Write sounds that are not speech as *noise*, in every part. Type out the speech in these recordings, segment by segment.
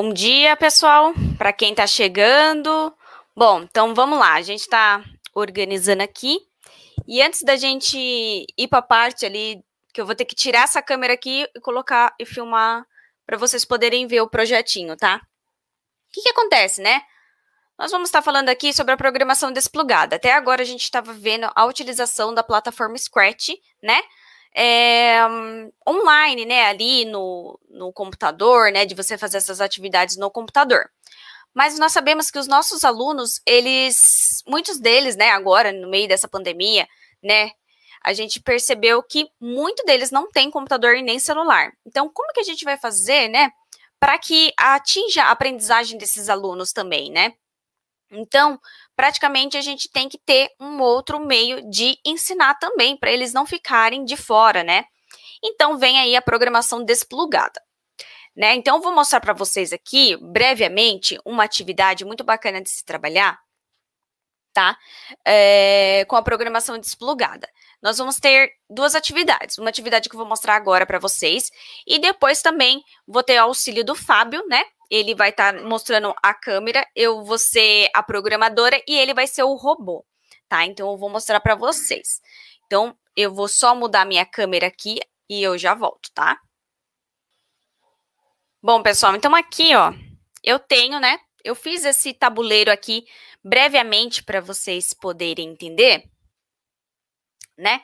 Bom dia, pessoal, para quem está chegando. Bom, então vamos lá, a gente está organizando aqui. E antes da gente ir para a parte ali, que eu vou ter que tirar essa câmera aqui e colocar e filmar para vocês poderem ver o projetinho, tá? O que, que acontece, né? Nós vamos estar tá falando aqui sobre a programação desplugada. Até agora a gente estava vendo a utilização da plataforma Scratch, né? é, online, né, ali no, no computador, né, de você fazer essas atividades no computador. Mas nós sabemos que os nossos alunos, eles, muitos deles, né, agora no meio dessa pandemia, né, a gente percebeu que muito deles não tem computador e nem celular. Então, como que a gente vai fazer, né, para que atinja a aprendizagem desses alunos também, né? Então, praticamente a gente tem que ter um outro meio de ensinar também, para eles não ficarem de fora, né? Então vem aí a programação desplugada. Né? Então eu vou mostrar para vocês aqui, brevemente, uma atividade muito bacana de se trabalhar, tá? É, com a programação desplugada. Nós vamos ter duas atividades. Uma atividade que eu vou mostrar agora para vocês e depois também vou ter o auxílio do Fábio, né? ele vai estar tá mostrando a câmera, eu vou ser a programadora e ele vai ser o robô, tá? Então eu vou mostrar para vocês. Então eu vou só mudar minha câmera aqui e eu já volto, tá? Bom, pessoal, então aqui, ó, eu tenho, né? Eu fiz esse tabuleiro aqui brevemente para vocês poderem entender, né?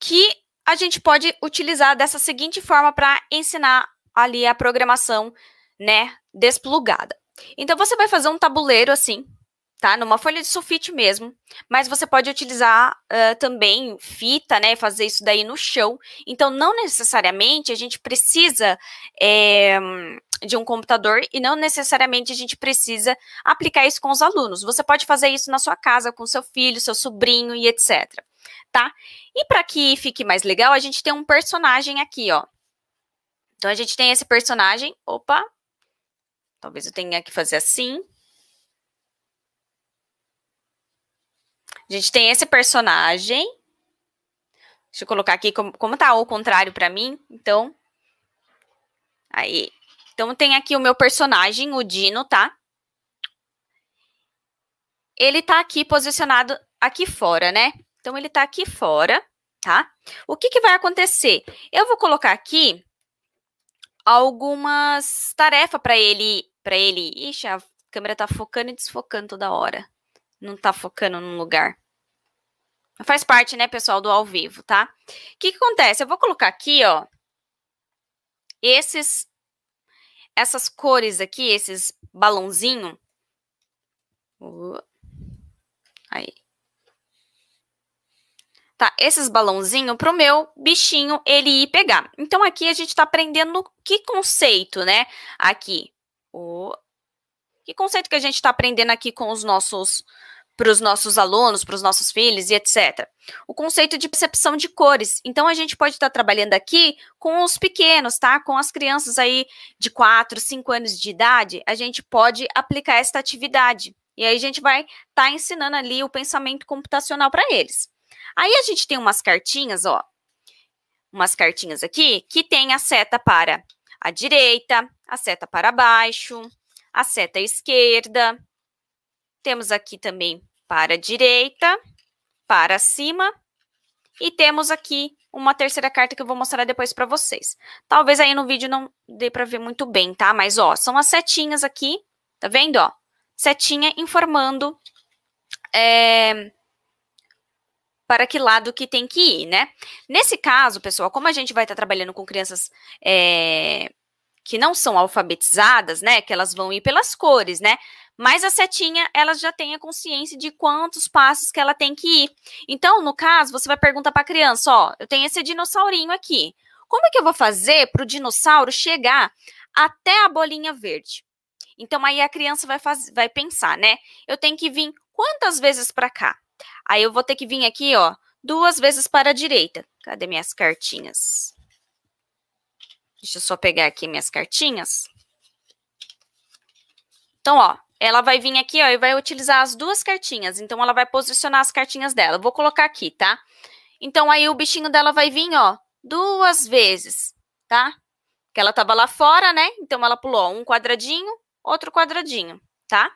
Que a gente pode utilizar dessa seguinte forma para ensinar ali a programação, né, desplugada. Então você vai fazer um tabuleiro assim, tá? Numa folha de sulfite mesmo, mas você pode utilizar uh, também fita, né? Fazer isso daí no chão. Então, não necessariamente a gente precisa é, de um computador e não necessariamente a gente precisa aplicar isso com os alunos. Você pode fazer isso na sua casa, com seu filho, seu sobrinho e etc. Tá? E para que fique mais legal, a gente tem um personagem aqui, ó. Então, a gente tem esse personagem. Opa, Talvez eu tenha que fazer assim. A gente tem esse personagem. Deixa eu colocar aqui como, como tá ao contrário para mim. Então, aí. Então, tem aqui o meu personagem, o Dino, tá? Ele tá aqui posicionado aqui fora, né? Então, ele tá aqui fora, tá? O que que vai acontecer? Eu vou colocar aqui algumas tarefas para ele para ele, ixi, a câmera tá focando e desfocando toda hora. Não tá focando num lugar. Faz parte, né, pessoal, do ao vivo, tá? O que, que acontece? Eu vou colocar aqui, ó, esses, essas cores aqui, esses balãozinho. Uh, aí. Tá, esses balãozinho pro meu bichinho ele ir pegar. Então aqui a gente tá aprendendo que conceito, né? Aqui, o Que conceito que a gente está aprendendo aqui com os nossos para os nossos alunos, para os nossos filhos e etc. O conceito de percepção de cores. Então, a gente pode estar tá trabalhando aqui com os pequenos, tá? Com as crianças aí de 4, 5 anos de idade, a gente pode aplicar esta atividade. E aí, a gente vai estar tá ensinando ali o pensamento computacional para eles. Aí, a gente tem umas cartinhas, ó. Umas cartinhas aqui que tem a seta para a direita, a seta para baixo, a seta esquerda. Temos aqui também para a direita, para cima. E temos aqui uma terceira carta que eu vou mostrar depois para vocês. Talvez aí no vídeo não dê para ver muito bem, tá? Mas, ó, são as setinhas aqui, tá vendo, ó? Setinha informando é, para que lado que tem que ir, né? Nesse caso, pessoal, como a gente vai estar tá trabalhando com crianças é, que não são alfabetizadas, né? Que elas vão ir pelas cores, né? Mas a setinha, ela já tem a consciência de quantos passos que ela tem que ir. Então, no caso, você vai perguntar para a criança, ó, eu tenho esse dinossaurinho aqui. Como é que eu vou fazer para o dinossauro chegar até a bolinha verde? Então, aí a criança vai, faz... vai pensar, né? Eu tenho que vir quantas vezes para cá? Aí eu vou ter que vir aqui, ó, duas vezes para a direita. Cadê minhas cartinhas? Deixa eu só pegar aqui minhas cartinhas. Então, ó, ela vai vir aqui, ó, e vai utilizar as duas cartinhas. Então, ela vai posicionar as cartinhas dela. Eu vou colocar aqui, tá? Então, aí o bichinho dela vai vir, ó, duas vezes, tá? Que ela tava lá fora, né? Então, ela pulou um quadradinho, outro quadradinho, tá?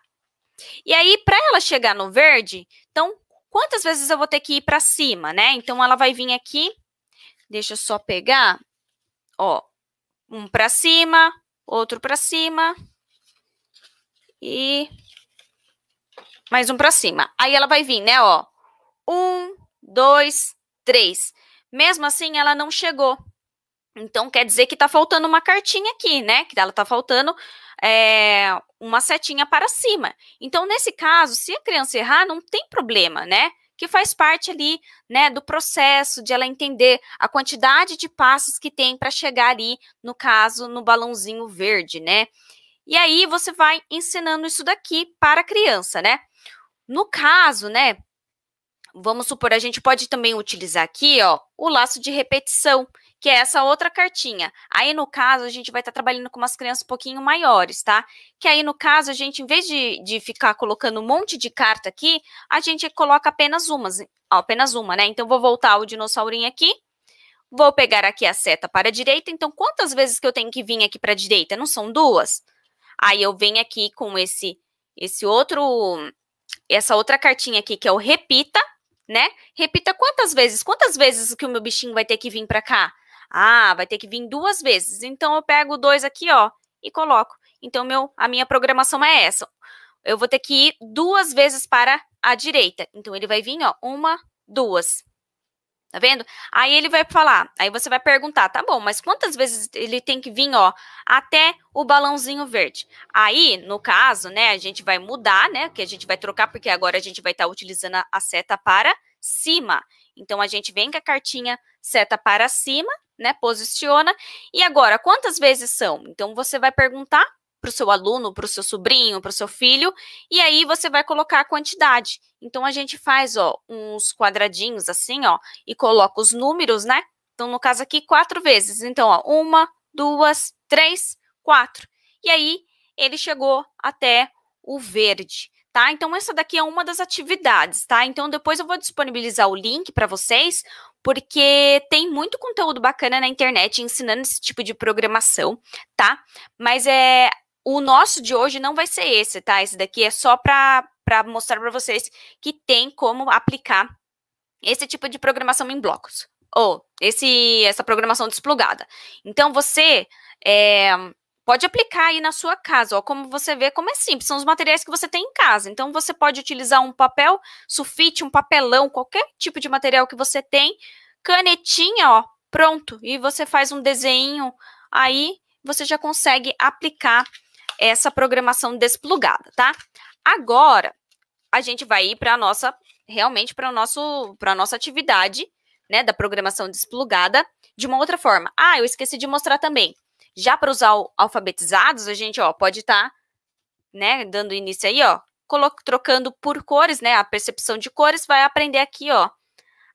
E aí, para ela chegar no verde, então, quantas vezes eu vou ter que ir para cima, né? Então, ela vai vir aqui, deixa eu só pegar, ó, um para cima, outro para cima e mais um para cima. Aí ela vai vir, né, ó. Um, dois, três. Mesmo assim, ela não chegou. Então, quer dizer que tá faltando uma cartinha aqui, né? Que ela tá faltando é, uma setinha para cima. Então, nesse caso, se a criança errar, não tem problema, né? que faz parte ali, né, do processo de ela entender a quantidade de passos que tem para chegar ali, no caso, no balãozinho verde, né? E aí você vai ensinando isso daqui para a criança, né? No caso, né, vamos supor, a gente pode também utilizar aqui, ó, o laço de repetição, que é essa outra cartinha. Aí, no caso, a gente vai estar tá trabalhando com umas crianças um pouquinho maiores, tá? Que aí, no caso, a gente, em vez de, de ficar colocando um monte de carta aqui, a gente coloca apenas umas, ó, apenas uma, né? Então, vou voltar o dinossaurinho aqui. Vou pegar aqui a seta para a direita. Então, quantas vezes que eu tenho que vir aqui para a direita? Não são duas? Aí, eu venho aqui com esse, esse outro, essa outra cartinha aqui, que é o repita, né? Repita quantas vezes? Quantas vezes que o meu bichinho vai ter que vir para cá? Ah, vai ter que vir duas vezes. Então eu pego dois aqui, ó, e coloco. Então meu, a minha programação é essa. Eu vou ter que ir duas vezes para a direita. Então ele vai vir, ó, uma, duas. Tá vendo? Aí ele vai falar, aí você vai perguntar, tá bom, mas quantas vezes ele tem que vir, ó, até o balãozinho verde? Aí, no caso, né, a gente vai mudar, né, que a gente vai trocar, porque agora a gente vai estar tá utilizando a seta para cima. Então a gente vem com a cartinha seta para cima, né? Posiciona. E agora, quantas vezes são? Então você vai perguntar para o seu aluno, para o seu sobrinho, para o seu filho, e aí você vai colocar a quantidade. Então a gente faz, ó, uns quadradinhos assim, ó, e coloca os números, né? Então no caso aqui quatro vezes. Então, ó, uma, duas, três, quatro. E aí ele chegou até o verde tá? Então essa daqui é uma das atividades, tá? Então depois eu vou disponibilizar o link para vocês, porque tem muito conteúdo bacana na internet ensinando esse tipo de programação, tá? Mas é o nosso de hoje não vai ser esse, tá? Esse daqui é só para mostrar para vocês que tem como aplicar esse tipo de programação em blocos, ou esse essa programação desplugada. Então você é, Pode aplicar aí na sua casa, ó, como você vê, como é simples, são os materiais que você tem em casa. Então você pode utilizar um papel sulfite, um papelão, qualquer tipo de material que você tem, canetinha, ó, pronto, e você faz um desenho aí, você já consegue aplicar essa programação desplugada, tá? Agora, a gente vai ir para a nossa, realmente para nosso, para nossa atividade, né, da programação desplugada de uma outra forma. Ah, eu esqueci de mostrar também. Já para os alfabetizados, a gente ó, pode estar, tá, né, dando início aí, ó, trocando por cores, né? A percepção de cores vai aprender aqui, ó,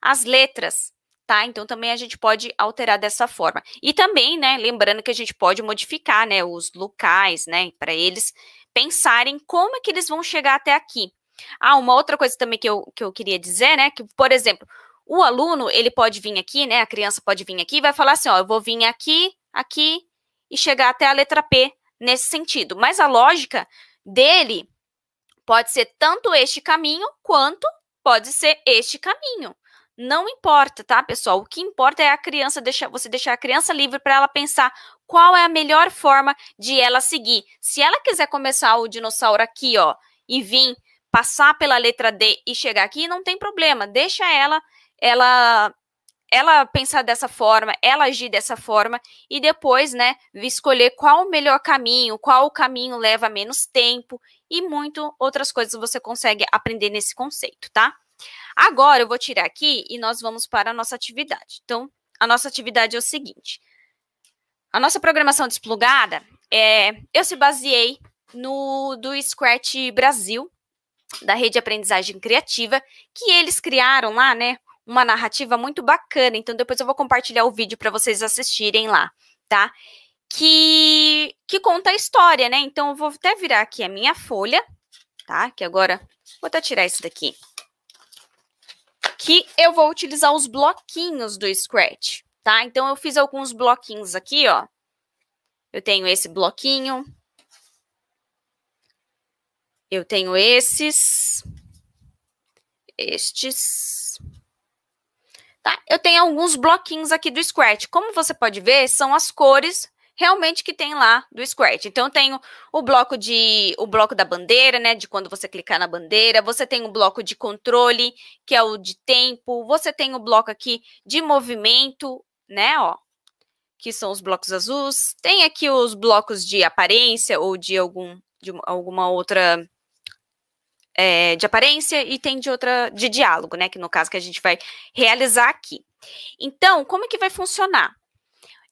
as letras, tá? Então também a gente pode alterar dessa forma. E também, né, lembrando que a gente pode modificar, né, os locais, né, para eles pensarem como é que eles vão chegar até aqui. Ah, uma outra coisa também que eu, que eu queria dizer, né, que, por exemplo, o aluno, ele pode vir aqui, né, a criança pode vir aqui e vai falar assim, ó, eu vou vir aqui, aqui, e chegar até a letra P nesse sentido. Mas a lógica dele pode ser tanto este caminho quanto pode ser este caminho. Não importa, tá, pessoal? O que importa é a criança deixar você deixar a criança livre para ela pensar qual é a melhor forma de ela seguir. Se ela quiser começar o dinossauro aqui, ó, e vir passar pela letra D e chegar aqui, não tem problema. Deixa ela ela ela pensar dessa forma, ela agir dessa forma e depois, né, escolher qual o melhor caminho, qual o caminho leva menos tempo e muito outras coisas você consegue aprender nesse conceito, tá? Agora eu vou tirar aqui e nós vamos para a nossa atividade. Então, a nossa atividade é o seguinte: a nossa programação desplugada, é, eu se baseei no do Scratch Brasil, da Rede de Aprendizagem Criativa, que eles criaram lá, né, uma narrativa muito bacana. Então depois eu vou compartilhar o vídeo para vocês assistirem lá, tá? Que que conta a história, né? Então eu vou até virar aqui a minha folha, tá? Que agora vou até tirar isso daqui. Que eu vou utilizar os bloquinhos do Scratch, tá? Então eu fiz alguns bloquinhos aqui, ó. Eu tenho esse bloquinho. Eu tenho esses. Estes. Tá? Eu tenho alguns bloquinhos aqui do Scratch. Como você pode ver, são as cores realmente que tem lá do Scratch. Então eu tenho o bloco de o bloco da bandeira, né, de quando você clicar na bandeira, você tem o bloco de controle, que é o de tempo, você tem o bloco aqui de movimento, né, ó, que são os blocos azuis. Tem aqui os blocos de aparência ou de algum de alguma outra é, de aparência e tem de outra de diálogo, né? Que no caso que a gente vai realizar aqui. Então, como é que vai funcionar?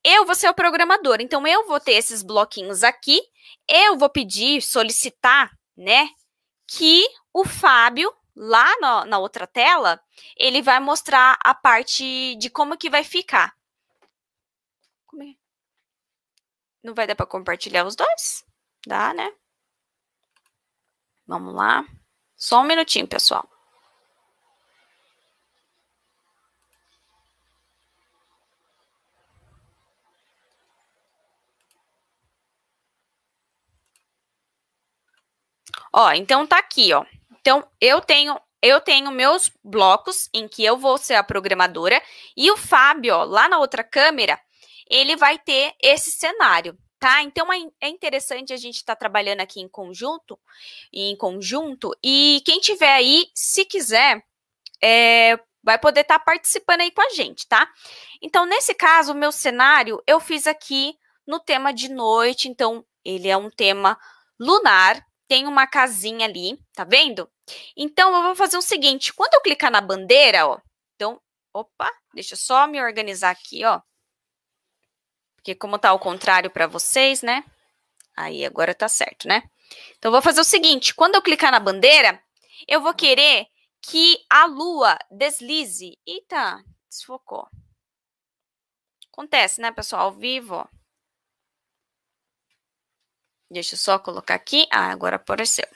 Eu vou ser o programador, então eu vou ter esses bloquinhos aqui, eu vou pedir, solicitar, né, que o Fábio, lá na, na outra tela, ele vai mostrar a parte de como que vai ficar. É? Não vai dar para compartilhar os dois? Dá, né? Vamos lá. Só um minutinho, pessoal. Ó, então tá aqui, ó. Então eu tenho eu tenho meus blocos em que eu vou ser a programadora e o Fábio, ó, lá na outra câmera, ele vai ter esse cenário. Tá? Então é, é interessante a gente estar tá trabalhando aqui em conjunto, em conjunto, e quem tiver aí, se quiser, é, vai poder estar tá participando aí com a gente, tá? Então, nesse caso, o meu cenário eu fiz aqui no tema de noite, então ele é um tema lunar, tem uma casinha ali, tá vendo? Então, eu vou fazer o seguinte, quando eu clicar na bandeira, ó, então, opa, deixa eu só me organizar aqui, ó. Porque como tá ao contrário para vocês, né? Aí agora tá certo, né? Então vou fazer o seguinte, quando eu clicar na bandeira, eu vou querer que a lua deslize. Eita, desfocou. Acontece, né, pessoal? Ao vivo, ó. Deixa eu só colocar aqui. Ah, agora apareceu.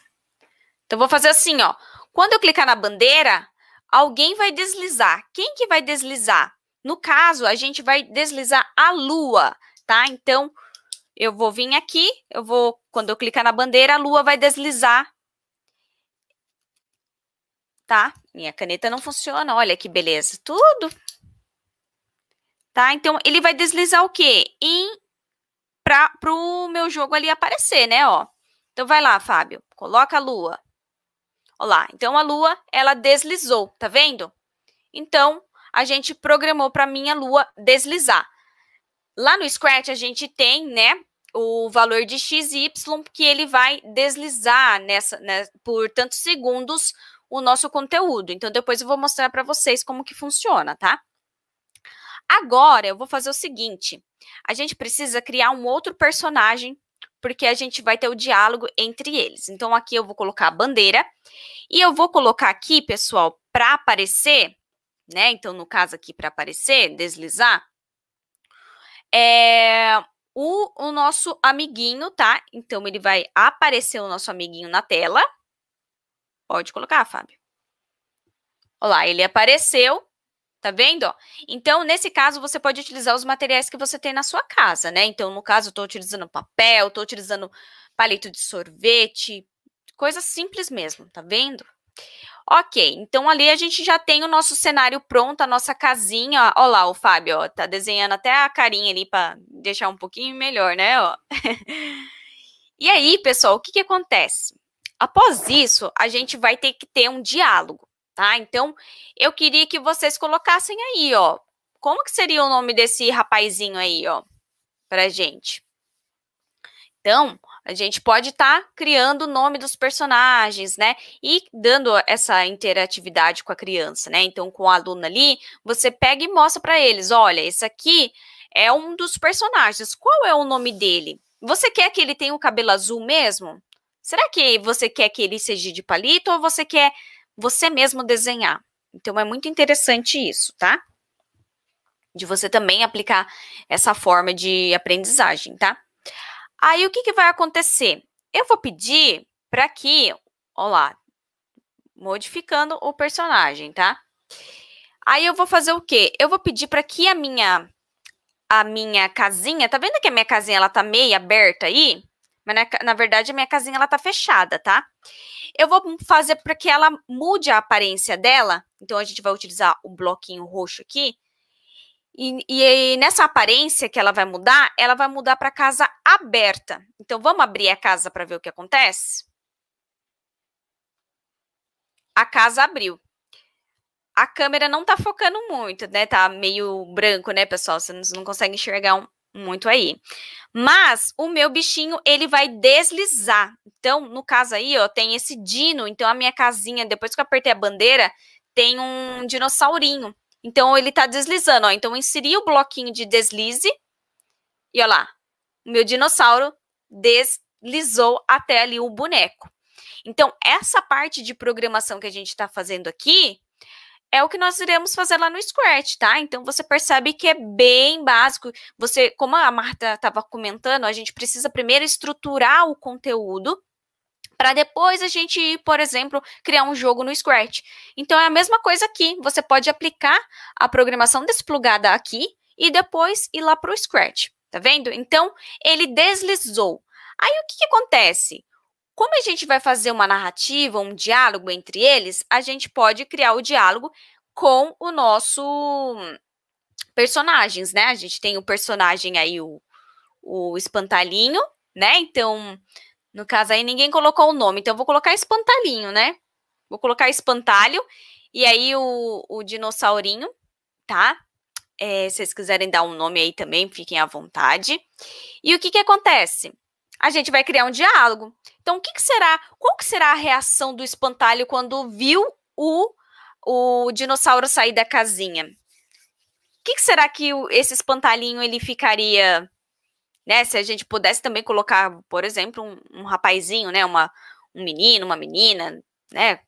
Então, vou fazer assim, ó. Quando eu clicar na bandeira, alguém vai deslizar. Quem que vai deslizar? No caso, a gente vai deslizar a lua, tá? Então, eu vou vir aqui, eu vou, quando eu clicar na bandeira, a lua vai deslizar. Tá? Minha caneta não funciona, olha que beleza, tudo. Tá? Então, ele vai deslizar o quê? Em para o meu jogo ali aparecer, né, ó. Então vai lá, Fábio, coloca a lua. Olá, lá, então a lua, ela deslizou, tá vendo? Então, a gente programou para minha lua deslizar. Lá no Scratch a gente tem, né, o valor de x e y que ele vai deslizar nessa, né, por tantos segundos o nosso conteúdo. Então depois eu vou mostrar para vocês como que funciona, tá? Agora eu vou fazer o seguinte, a gente precisa criar um outro personagem porque a gente vai ter o diálogo entre eles. Então aqui eu vou colocar a bandeira e eu vou colocar aqui, pessoal, para aparecer né? Então, no caso aqui, para aparecer, deslizar, é o, o nosso amiguinho, tá? Então, ele vai aparecer o nosso amiguinho na tela. Pode colocar, Fábio. Olá, ele apareceu, tá vendo? Então, nesse caso, você pode utilizar os materiais que você tem na sua casa, né? Então, no caso, eu tô utilizando papel, tô utilizando palito de sorvete, coisa simples mesmo, tá vendo? Ok, então ali a gente já tem o nosso cenário pronto, a nossa casinha. Olha lá, o Fábio, ó, tá desenhando até a carinha ali para deixar um pouquinho melhor, né? Ó. *laughs* e aí, pessoal, o que, que acontece? Após isso, a gente vai ter que ter um diálogo, tá? Então, eu queria que vocês colocassem aí, ó. Como que seria o nome desse rapazinho aí, ó, pra gente? Então, a gente pode estar tá criando o nome dos personagens, né? E dando essa interatividade com a criança, né? Então, com o aluno ali, você pega e mostra para eles: olha, esse aqui é um dos personagens. Qual é o nome dele? Você quer que ele tenha o cabelo azul mesmo? Será que você quer que ele seja de palito ou você quer você mesmo desenhar? Então é muito interessante isso, tá? De você também aplicar essa forma de aprendizagem, tá? Aí o que, que vai acontecer? Eu vou pedir para que, Olha lá, modificando o personagem, tá? Aí eu vou fazer o quê? Eu vou pedir para que a minha a minha casinha, tá vendo que a minha casinha ela tá meio aberta aí? Mas na, na verdade a minha casinha ela tá fechada, tá? Eu vou fazer para que ela mude a aparência dela. Então a gente vai utilizar o bloquinho roxo aqui e, e, nessa aparência que ela vai mudar, ela vai mudar para casa aberta. Então, vamos abrir a casa para ver o que acontece? A casa abriu. A câmera não está focando muito, né? Tá meio branco, né, pessoal? Vocês não conseguem enxergar um, muito aí. Mas o meu bichinho, ele vai deslizar. Então, no caso aí, ó, tem esse dino. Então, a minha casinha, depois que eu apertei a bandeira, tem um dinossaurinho. Então, ele está deslizando, ó. Então, inseri o bloquinho de deslize. E, olha lá, o meu dinossauro deslizou até ali o boneco. Então, essa parte de programação que a gente está fazendo aqui é o que nós iremos fazer lá no Squirt, tá? Então, você percebe que é bem básico. Você, como a Marta estava comentando, a gente precisa primeiro estruturar o conteúdo para depois a gente, por exemplo, criar um jogo no Scratch. Então é a mesma coisa aqui, você pode aplicar a programação desplugada aqui e depois ir lá para o Scratch, tá vendo? Então ele deslizou. Aí o que, que acontece? Como a gente vai fazer uma narrativa, um diálogo entre eles, a gente pode criar o diálogo com o nosso personagens, né? A gente tem o personagem aí, o, o espantalhinho, né? Então, no caso aí, ninguém colocou o nome, então eu vou colocar espantalhinho, né? Vou colocar espantalho e aí o, o dinossaurinho, tá? É, se vocês quiserem dar um nome aí também, fiquem à vontade. E o que que acontece? A gente vai criar um diálogo. Então, o que, que será? Qual que será a reação do espantalho quando viu o, o dinossauro sair da casinha? O que, que será que o, esse espantalhinho ele ficaria né? Se a gente pudesse também colocar, por exemplo, um, um rapazinho, né? Uma, um menino, uma menina, né?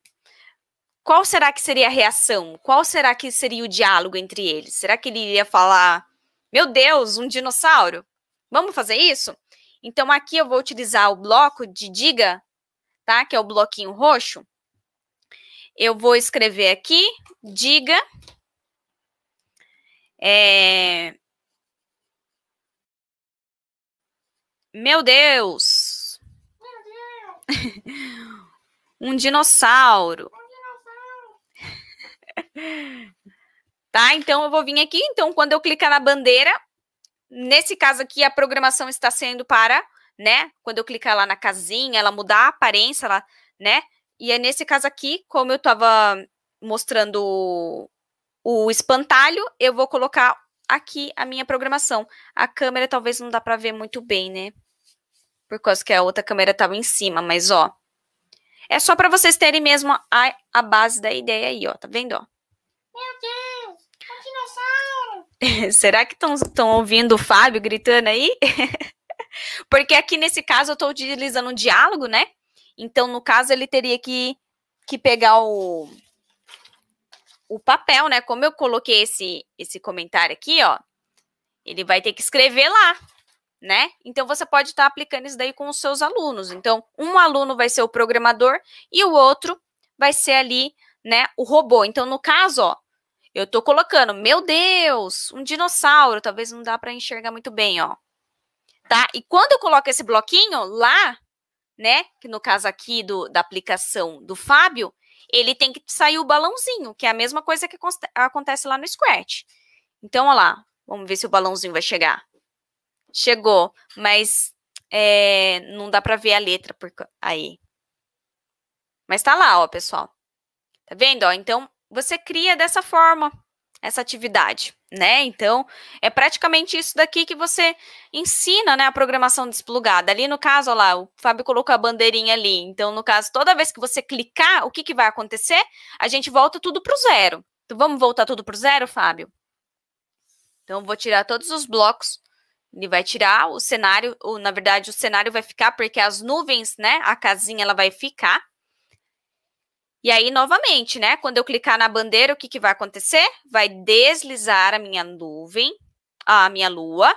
Qual será que seria a reação? Qual será que seria o diálogo entre eles? Será que ele iria falar, meu Deus, um dinossauro? Vamos fazer isso? Então, aqui eu vou utilizar o bloco de diga, tá? Que é o bloquinho roxo. Eu vou escrever aqui, diga. É, Meu Deus! Meu Deus. *laughs* um dinossauro. Um dinossauro. *laughs* tá, então eu vou vir aqui. Então, quando eu clicar na bandeira, nesse caso aqui, a programação está sendo para, né? Quando eu clicar lá na casinha, ela mudar a aparência, né? E é nesse caso aqui, como eu estava mostrando o espantalho, eu vou colocar aqui a minha programação. A câmera talvez não dá para ver muito bem, né? por causa que a outra câmera estava em cima, mas ó. É só para vocês terem mesmo a, a base da ideia aí, ó, tá vendo, ó? Meu Deus, tá *laughs* Será que estão ouvindo o Fábio gritando aí? *laughs* Porque aqui nesse caso eu estou utilizando um diálogo, né? Então, no caso, ele teria que, que pegar o, o papel, né? Como eu coloquei esse, esse comentário aqui, ó, ele vai ter que escrever lá né? Então você pode estar tá aplicando isso daí com os seus alunos. Então, um aluno vai ser o programador e o outro vai ser ali, né, o robô. Então, no caso, ó, eu tô colocando, meu Deus, um dinossauro, talvez não dá para enxergar muito bem, ó. Tá? E quando eu coloco esse bloquinho lá, né, que no caso aqui do, da aplicação do Fábio, ele tem que sair o balãozinho, que é a mesma coisa que acontece lá no Squat. Então, ó lá, vamos ver se o balãozinho vai chegar. Chegou, mas é, não dá para ver a letra por aí. Mas tá lá, ó, pessoal. Tá vendo? Ó, então, você cria dessa forma essa atividade, né? Então, é praticamente isso daqui que você ensina, né, a programação desplugada. Ali no caso, ó lá, o Fábio colocou a bandeirinha ali. Então, no caso, toda vez que você clicar, o que, que vai acontecer? A gente volta tudo para o zero. Então, vamos voltar tudo para o zero, Fábio? Então, vou tirar todos os blocos ele vai tirar o cenário, ou, na verdade, o cenário vai ficar, porque as nuvens, né? A casinha ela vai ficar. E aí, novamente, né? Quando eu clicar na bandeira, o que, que vai acontecer? Vai deslizar a minha nuvem, a minha lua.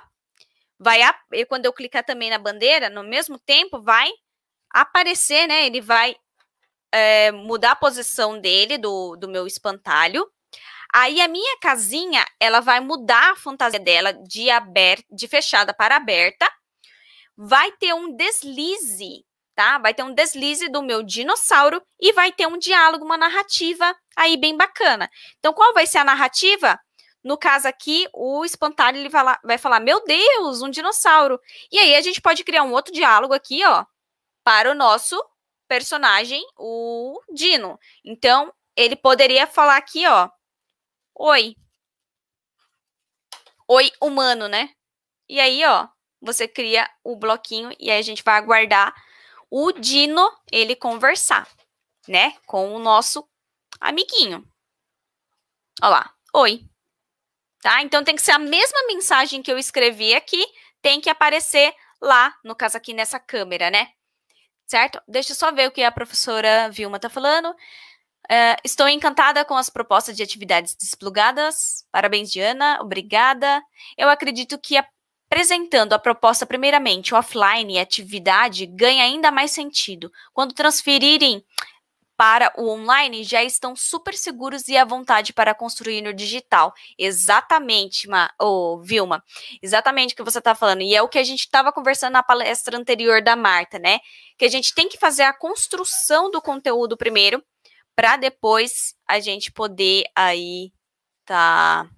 Vai e quando eu clicar também na bandeira, no mesmo tempo, vai aparecer, né? Ele vai é, mudar a posição dele, do, do meu espantalho. Aí a minha casinha, ela vai mudar a fantasia dela de aberta, de fechada para aberta. Vai ter um deslize, tá? Vai ter um deslize do meu dinossauro e vai ter um diálogo, uma narrativa aí bem bacana. Então qual vai ser a narrativa? No caso aqui, o espantalho ele vai, lá, vai falar: "Meu Deus, um dinossauro". E aí a gente pode criar um outro diálogo aqui, ó, para o nosso personagem, o Dino. Então, ele poderia falar aqui, ó, oi. Oi humano, né? E aí, ó, você cria o bloquinho e aí a gente vai aguardar o Dino ele conversar, né? Com o nosso amiguinho. Ó lá, oi. Tá? Então tem que ser a mesma mensagem que eu escrevi aqui, tem que aparecer lá, no caso aqui nessa câmera, né? Certo? Deixa eu só ver o que a professora Vilma tá falando. É, estou encantada com as propostas de atividades desplugadas. Parabéns, Diana. Obrigada. Eu acredito que apresentando a proposta primeiramente offline e atividade ganha ainda mais sentido. Quando transferirem para o online, já estão super seguros e à vontade para construir no digital. Exatamente, Ma, oh, Vilma. Exatamente o que você está falando. E é o que a gente estava conversando na palestra anterior da Marta, né? Que a gente tem que fazer a construção do conteúdo primeiro para depois a gente poder aí tá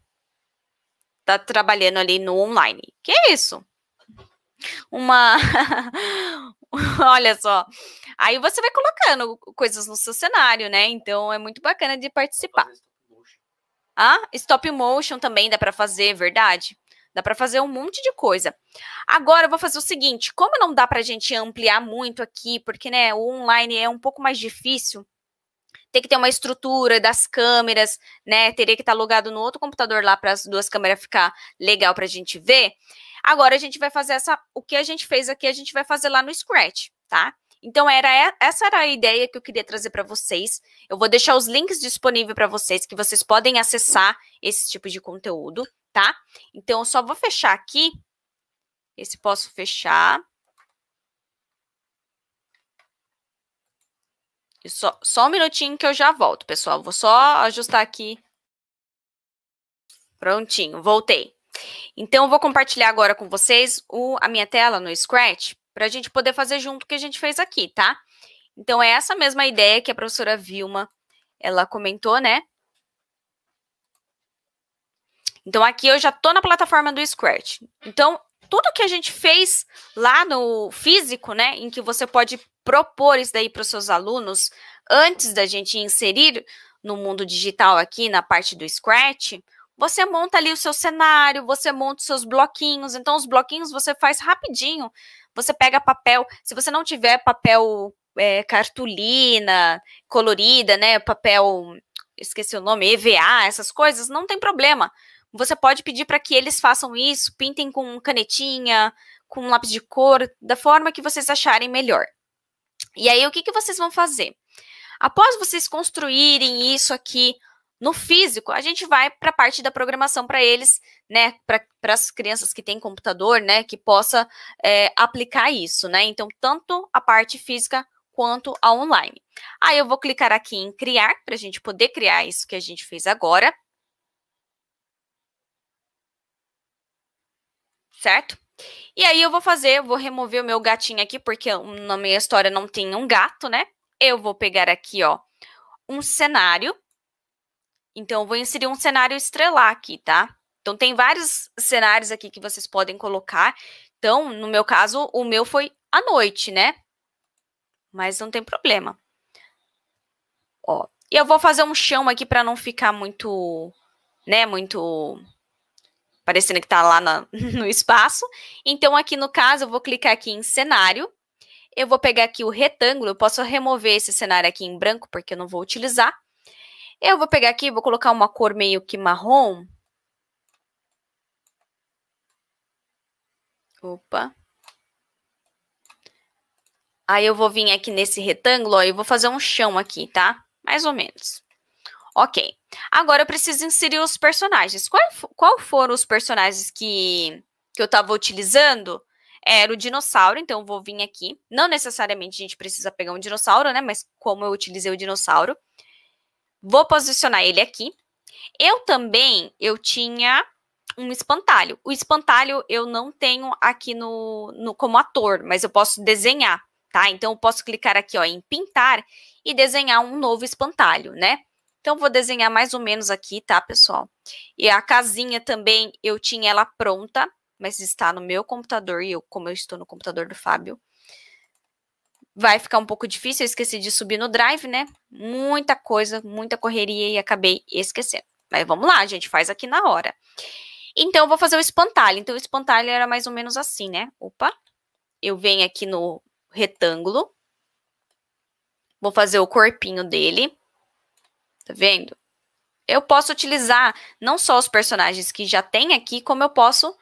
tá trabalhando ali no online. Que é isso? Uma *laughs* Olha só. Aí você vai colocando coisas no seu cenário, né? Então é muito bacana de participar. Ah, stop motion também dá para fazer, verdade? Dá para fazer um monte de coisa. Agora eu vou fazer o seguinte, como não dá para a gente ampliar muito aqui, porque né, o online é um pouco mais difícil, tem que ter uma estrutura das câmeras, né? Teria que estar tá logado no outro computador lá para as duas câmeras ficar legal para a gente ver. Agora a gente vai fazer essa, o que a gente fez aqui, a gente vai fazer lá no Scratch, tá? Então era essa era a ideia que eu queria trazer para vocês. Eu vou deixar os links disponíveis para vocês que vocês podem acessar esse tipo de conteúdo, tá? Então eu só vou fechar aqui. Esse posso fechar. Só, só um minutinho que eu já volto, pessoal. Vou só ajustar aqui. Prontinho, voltei. Então, eu vou compartilhar agora com vocês o, a minha tela no Scratch para a gente poder fazer junto o que a gente fez aqui, tá? Então, é essa mesma ideia que a professora Vilma ela comentou, né? Então, aqui eu já estou na plataforma do Scratch. Então, tudo que a gente fez lá no físico, né, em que você pode propor isso daí para os seus alunos antes da gente inserir no mundo digital aqui na parte do Scratch, você monta ali o seu cenário, você monta os seus bloquinhos. Então, os bloquinhos você faz rapidinho. Você pega papel. Se você não tiver papel é, cartolina, colorida, né? Papel, esqueci o nome, EVA, essas coisas, não tem problema. Você pode pedir para que eles façam isso, pintem com canetinha, com lápis de cor, da forma que vocês acharem melhor. E aí, o que, que vocês vão fazer? Após vocês construírem isso aqui no físico, a gente vai para a parte da programação para eles, né? Para as crianças que têm computador, né? Que possa é, aplicar isso, né? Então, tanto a parte física quanto a online. Aí eu vou clicar aqui em criar, para a gente poder criar isso que a gente fez agora. Certo? E aí eu vou fazer, eu vou remover o meu gatinho aqui, porque na minha história não tem um gato, né? Eu vou pegar aqui, ó, um cenário. Então, eu vou inserir um cenário estrelar aqui, tá? Então, tem vários cenários aqui que vocês podem colocar. Então, no meu caso, o meu foi à noite, né? Mas não tem problema. Ó, e eu vou fazer um chão aqui para não ficar muito, né, muito parecendo que está lá na, *laughs* no espaço. Então, aqui no caso, eu vou clicar aqui em cenário. Eu vou pegar aqui o retângulo, eu posso remover esse cenário aqui em branco, porque eu não vou utilizar. Eu vou pegar aqui, vou colocar uma cor meio que marrom. Opa. Aí eu vou vir aqui nesse retângulo, ó, vou fazer um chão aqui, tá? Mais ou menos. Ok. Agora eu preciso inserir os personagens. Qual, qual foram os personagens que, que eu estava utilizando? Era o dinossauro, então eu vou vir aqui. Não necessariamente a gente precisa pegar um dinossauro, né? Mas como eu utilizei o dinossauro, vou posicionar ele aqui. Eu também, eu tinha um espantalho. O espantalho eu não tenho aqui no, no como ator, mas eu posso desenhar, tá? Então eu posso clicar aqui, ó, em pintar e desenhar um novo espantalho, né? Então, vou desenhar mais ou menos aqui, tá, pessoal? E a casinha também, eu tinha ela pronta, mas está no meu computador, e eu, como eu estou no computador do Fábio, vai ficar um pouco difícil, eu esqueci de subir no drive, né? Muita coisa, muita correria e acabei esquecendo. Mas vamos lá, a gente faz aqui na hora. Então, eu vou fazer o espantalho. Então, o espantalho era mais ou menos assim, né? Opa, eu venho aqui no retângulo, vou fazer o corpinho dele. Tá vendo? Eu posso utilizar não só os personagens que já tem aqui, como eu posso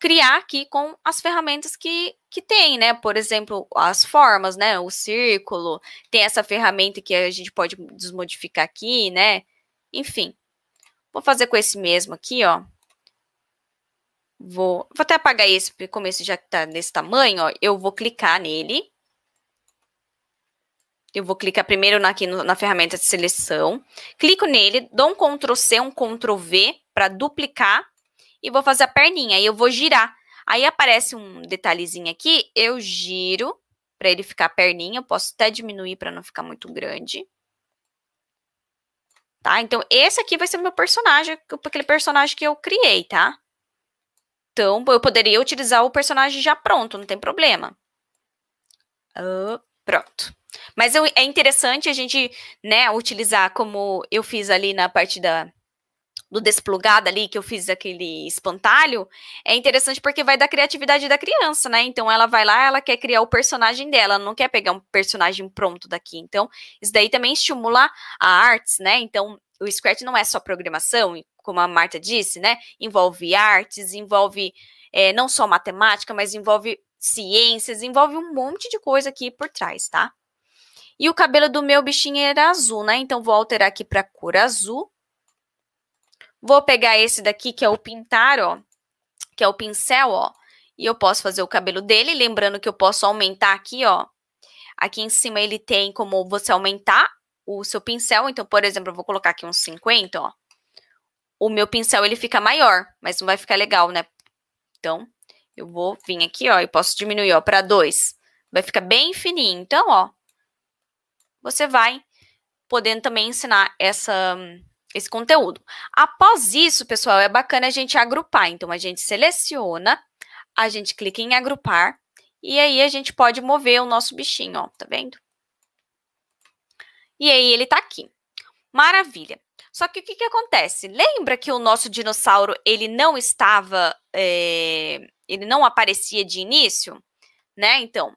criar aqui com as ferramentas que, que tem, né? Por exemplo, as formas, né? O círculo, tem essa ferramenta que a gente pode desmodificar aqui, né? Enfim, vou fazer com esse mesmo aqui, ó. Vou, vou até apagar esse, porque como esse já está nesse tamanho, ó, eu vou clicar nele eu vou clicar primeiro na, aqui no, na ferramenta de seleção. Clico nele, dou um Ctrl C, um Ctrl V para duplicar e vou fazer a perninha. E eu vou girar. Aí aparece um detalhezinho aqui, eu giro para ele ficar perninha. Eu posso até diminuir para não ficar muito grande. Tá? Então, esse aqui vai ser meu personagem, aquele personagem que eu criei, tá? Então, eu poderia utilizar o personagem já pronto, não tem problema. Uh, pronto. Mas eu, é interessante a gente, né, utilizar como eu fiz ali na parte da do desplugado ali que eu fiz aquele espantalho, é interessante porque vai da criatividade da criança, né? Então ela vai lá, ela quer criar o personagem dela, ela não quer pegar um personagem pronto daqui. Então, isso daí também estimula a artes, né? Então, o Scratch não é só programação, como a Marta disse, né? Envolve artes, envolve é, não só matemática, mas envolve ciências, envolve um monte de coisa aqui por trás, tá? E o cabelo do meu bichinho era azul, né? Então, vou alterar aqui para cor azul. Vou pegar esse daqui, que é o pintar, ó. Que é o pincel, ó. E eu posso fazer o cabelo dele. Lembrando que eu posso aumentar aqui, ó. Aqui em cima ele tem como você aumentar o seu pincel. Então, por exemplo, eu vou colocar aqui uns 50, ó. O meu pincel, ele fica maior, mas não vai ficar legal, né? Então, eu vou vir aqui, ó, e posso diminuir, ó, para 2. Vai ficar bem fininho. Então, ó, você vai podendo também ensinar essa, esse conteúdo. Após isso, pessoal, é bacana a gente agrupar. Então, a gente seleciona, a gente clica em agrupar, e aí a gente pode mover o nosso bichinho, ó, tá vendo? E aí ele tá aqui. Maravilha. Só que o que, que acontece? Lembra que o nosso dinossauro, ele não estava, é, ele não aparecia de início? Né? Então,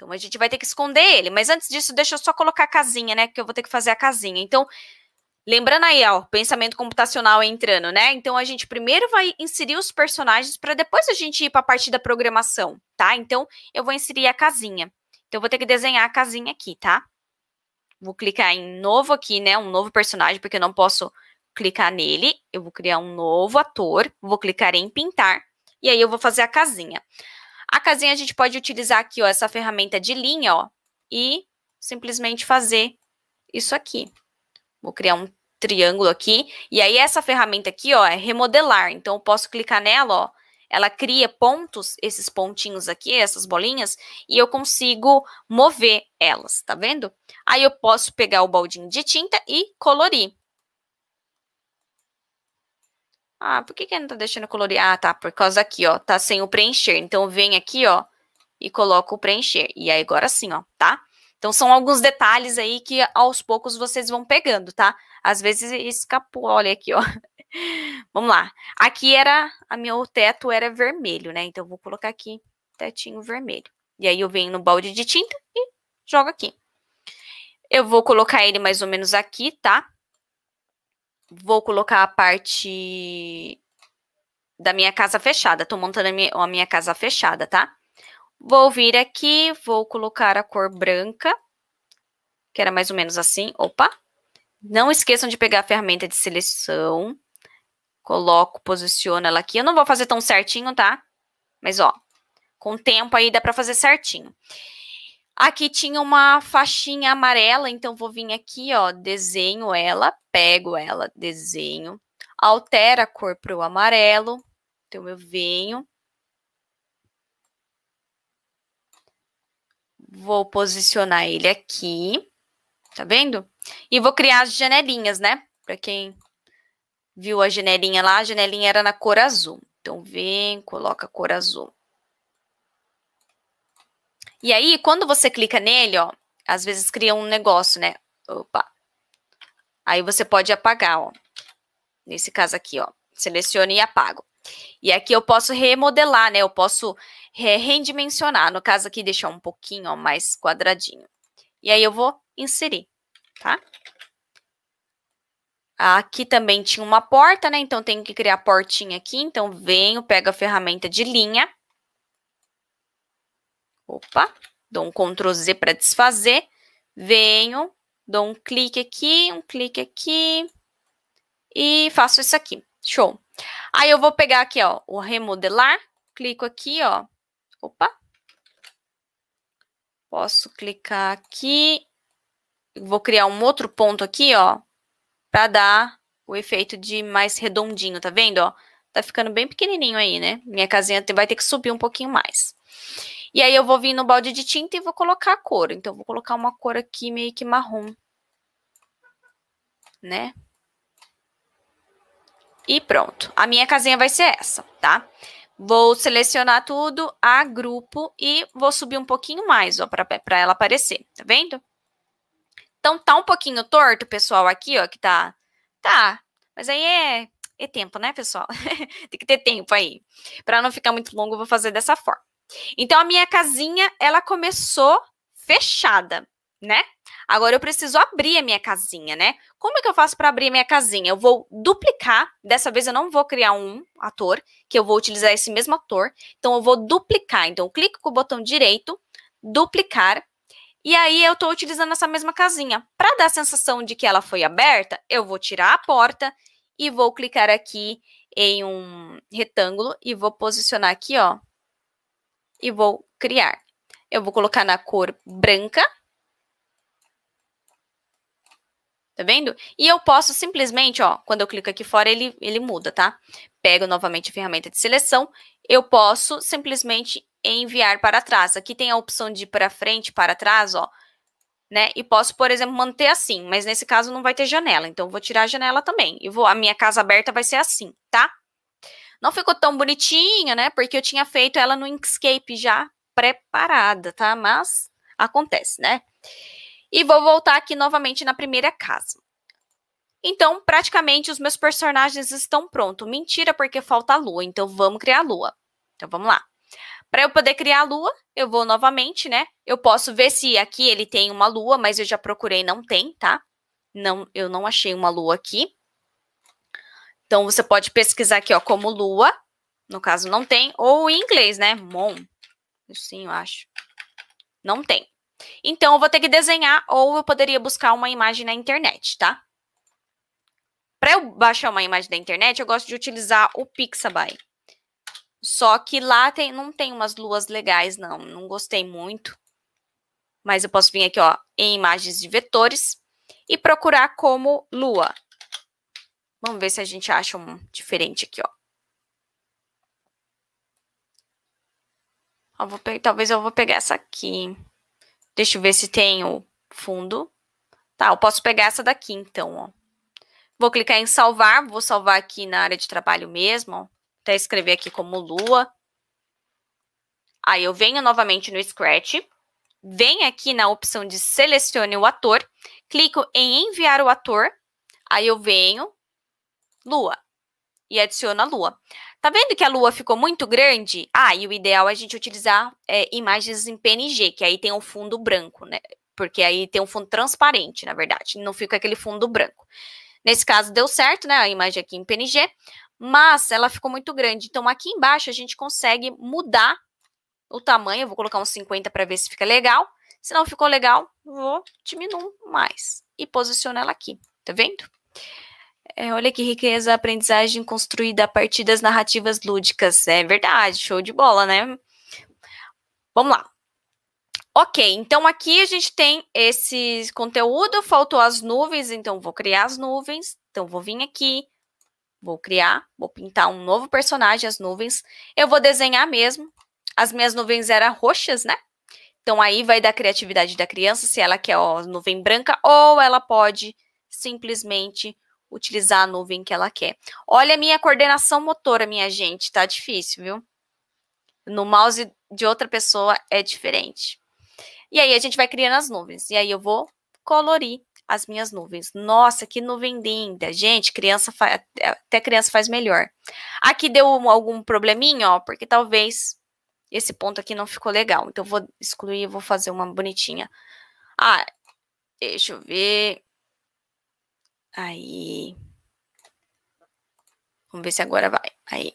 então a gente vai ter que esconder ele. Mas antes disso, deixa eu só colocar a casinha, né? Que eu vou ter que fazer a casinha. Então, lembrando aí, ó, pensamento computacional entrando, né? Então a gente primeiro vai inserir os personagens para depois a gente ir para a parte da programação, tá? Então eu vou inserir a casinha. Então eu vou ter que desenhar a casinha aqui, tá? Vou clicar em novo aqui, né? Um novo personagem, porque eu não posso clicar nele. Eu vou criar um novo ator, vou clicar em pintar e aí eu vou fazer a casinha. A casinha a gente pode utilizar aqui, ó, essa ferramenta de linha, ó, e simplesmente fazer isso aqui. Vou criar um triângulo aqui, e aí essa ferramenta aqui, ó, é remodelar. Então, eu posso clicar nela, ó, ela cria pontos, esses pontinhos aqui, essas bolinhas, e eu consigo mover elas, tá vendo? Aí eu posso pegar o baldinho de tinta e colorir. Ah, por que, que não tá deixando colorir? Ah, tá, por causa aqui, ó, tá sem o preencher. Então, vem aqui, ó, e coloca o preencher. E aí, agora sim, ó, tá? Então, são alguns detalhes aí que aos poucos vocês vão pegando, tá? Às vezes escapou, olha aqui, ó. *laughs* Vamos lá. Aqui era, a meu teto era vermelho, né? Então, vou colocar aqui, tetinho vermelho. E aí, eu venho no balde de tinta e jogo aqui. Eu vou colocar ele mais ou menos aqui, tá? vou colocar a parte da minha casa fechada. Estou montando a minha, a minha casa fechada, tá? Vou vir aqui, vou colocar a cor branca, que era mais ou menos assim. Opa! Não esqueçam de pegar a ferramenta de seleção. Coloco, posiciono ela aqui. Eu não vou fazer tão certinho, tá? Mas, ó, com o tempo aí dá para fazer certinho. Aqui tinha uma faixinha amarela, então vou vir aqui, ó, desenho ela, pego ela, desenho, altera a cor para o amarelo, então eu venho, vou posicionar ele aqui, tá vendo? E vou criar as janelinhas, né? Para quem viu a janelinha lá, a janelinha era na cor azul. Então, vem, coloca a cor azul. E aí, quando você clica nele, ó, às vezes cria um negócio, né? Opa. Aí você pode apagar, ó. Nesse caso aqui, ó. Selecione e apago. E aqui eu posso remodelar, né? Eu posso redimensionar. No caso aqui, deixar um pouquinho ó, mais quadradinho. E aí eu vou inserir, tá? Aqui também tinha uma porta, né? Então, tenho que criar a portinha aqui. Então, venho, pego a ferramenta de linha Opa, dou um Ctrl Z para desfazer. Venho, dou um clique aqui, um clique aqui e faço isso aqui. Show. Aí eu vou pegar aqui, ó, o remodelar, clico aqui, ó. Opa. Posso clicar aqui. Vou criar um outro ponto aqui, ó, para dar o efeito de mais redondinho, tá vendo, ó? Tá ficando bem pequenininho aí, né? Minha casinha vai ter que subir um pouquinho mais. E aí eu vou vir no balde de tinta e vou colocar a cor. Então, vou colocar uma cor aqui meio que marrom. Né? E pronto. A minha casinha vai ser essa, tá? Vou selecionar tudo, a grupo e vou subir um pouquinho mais, ó, pra, ela aparecer. Tá vendo? Então, tá um pouquinho torto, pessoal, aqui, ó, que tá... Tá, mas aí é, é tempo, né, pessoal? *laughs* Tem que ter tempo aí. Para não ficar muito longo, eu vou fazer dessa forma. Então a minha casinha, ela começou fechada, né? Agora eu preciso abrir a minha casinha, né? Como é que eu faço para abrir a minha casinha? Eu vou duplicar, dessa vez eu não vou criar um ator, que eu vou utilizar esse mesmo ator. Então eu vou duplicar. Então eu clico com o botão direito, duplicar, e aí eu estou utilizando essa mesma casinha. Para dar a sensação de que ela foi aberta, eu vou tirar a porta e vou clicar aqui em um retângulo e vou posicionar aqui, ó, e vou criar. Eu vou colocar na cor branca. Tá vendo? E eu posso simplesmente, ó, quando eu clico aqui fora, ele, ele muda, tá? Pego novamente a ferramenta de seleção. Eu posso simplesmente enviar para trás. Aqui tem a opção de ir para frente, para trás, ó. Né? E posso, por exemplo, manter assim, mas nesse caso não vai ter janela, então vou tirar a janela também. E vou, a minha casa aberta vai ser assim, tá? Não ficou tão bonitinha, né? Porque eu tinha feito ela no Inkscape já preparada, tá? Mas acontece, né? E vou voltar aqui novamente na primeira casa. Então, praticamente, os meus personagens estão prontos. Mentira, porque falta a lua. Então, vamos criar a lua. Então, vamos lá. Para eu poder criar a lua, eu vou novamente, né? Eu posso ver se aqui ele tem uma lua, mas eu já procurei, não tem, tá? Não, eu não achei uma lua aqui. Então você pode pesquisar aqui, ó, como lua, no caso não tem, ou em inglês, né? Moon. Sim, eu acho. Não tem. Então eu vou ter que desenhar ou eu poderia buscar uma imagem na internet, tá? Para eu baixar uma imagem da internet, eu gosto de utilizar o Pixabay. Só que lá tem, não tem umas luas legais, não. Não gostei muito. Mas eu posso vir aqui, ó, em imagens de vetores e procurar como lua. Vamos ver se a gente acha um diferente aqui, ó. Eu vou pe... Talvez eu vou pegar essa aqui. Deixa eu ver se tem o fundo. Tá, eu posso pegar essa daqui, então, ó. Vou clicar em salvar, vou salvar aqui na área de trabalho mesmo, ó. Até escrever aqui como lua. Aí eu venho novamente no Scratch, venho aqui na opção de selecione o ator, clico em enviar o ator, aí eu venho, lua e adiciona a lua. Tá vendo que a lua ficou muito grande? Ah, e o ideal é a gente utilizar é, imagens em PNG, que aí tem um fundo branco, né? Porque aí tem um fundo transparente, na verdade, não fica aquele fundo branco. Nesse caso deu certo, né? A imagem aqui em PNG, mas ela ficou muito grande. Então aqui embaixo a gente consegue mudar o tamanho. Eu vou colocar uns 50 para ver se fica legal. Se não ficou legal, vou diminuir mais e posiciono ela aqui. Tá vendo? É, olha que riqueza a aprendizagem construída a partir das narrativas lúdicas. É verdade, show de bola, né? Vamos lá. Ok, então aqui a gente tem esse conteúdo, faltou as nuvens, então vou criar as nuvens. Então vou vir aqui, vou criar, vou pintar um novo personagem, as nuvens. Eu vou desenhar mesmo. As minhas nuvens eram roxas, né? Então aí vai da criatividade da criança, se ela quer ó, nuvem branca ou ela pode simplesmente utilizar a nuvem que ela quer. Olha a minha coordenação motora, minha gente, tá difícil, viu? No mouse de outra pessoa é diferente. E aí a gente vai criando as nuvens. E aí eu vou colorir as minhas nuvens. Nossa, que nuvem linda. Gente, criança fa... até criança faz melhor. Aqui deu algum probleminha, ó, porque talvez esse ponto aqui não ficou legal. Então eu vou excluir, vou fazer uma bonitinha. Ah, deixa eu ver. Aí. Vamos ver se agora vai. Aí.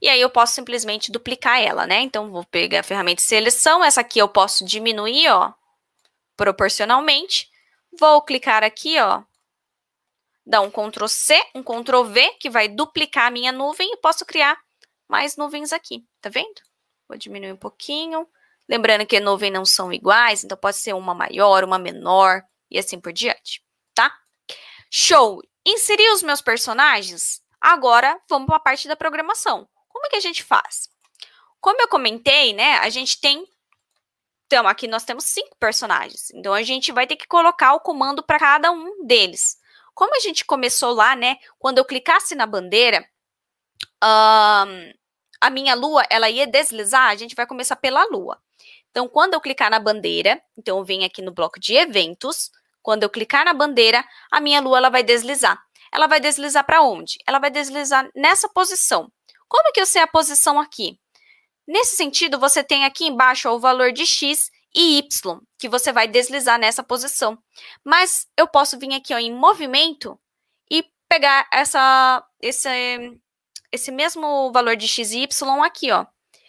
E aí eu posso simplesmente duplicar ela, né? Então, vou pegar a ferramenta de seleção. Essa aqui eu posso diminuir, ó, proporcionalmente. Vou clicar aqui, ó. Dar um Ctrl C, um Ctrl V, que vai duplicar a minha nuvem. E posso criar mais nuvens aqui, tá vendo? Vou diminuir um pouquinho. Lembrando que nuvens não são iguais, então pode ser uma maior, uma menor e assim por diante. Show! Inseri os meus personagens? Agora vamos para a parte da programação. Como é que a gente faz? Como eu comentei, né? A gente tem. Então, aqui nós temos cinco personagens. Então, a gente vai ter que colocar o comando para cada um deles. Como a gente começou lá, né? Quando eu clicasse na bandeira, um, a minha lua ela ia deslizar, a gente vai começar pela lua. Então, quando eu clicar na bandeira, então eu venho aqui no bloco de eventos, quando eu clicar na bandeira, a minha lua ela vai deslizar. Ela vai deslizar para onde? Ela vai deslizar nessa posição. Como que eu sei a posição aqui? Nesse sentido, você tem aqui embaixo ó, o valor de x e y, que você vai deslizar nessa posição. Mas eu posso vir aqui ó, em movimento e pegar essa, esse, esse mesmo valor de x e y aqui, ó.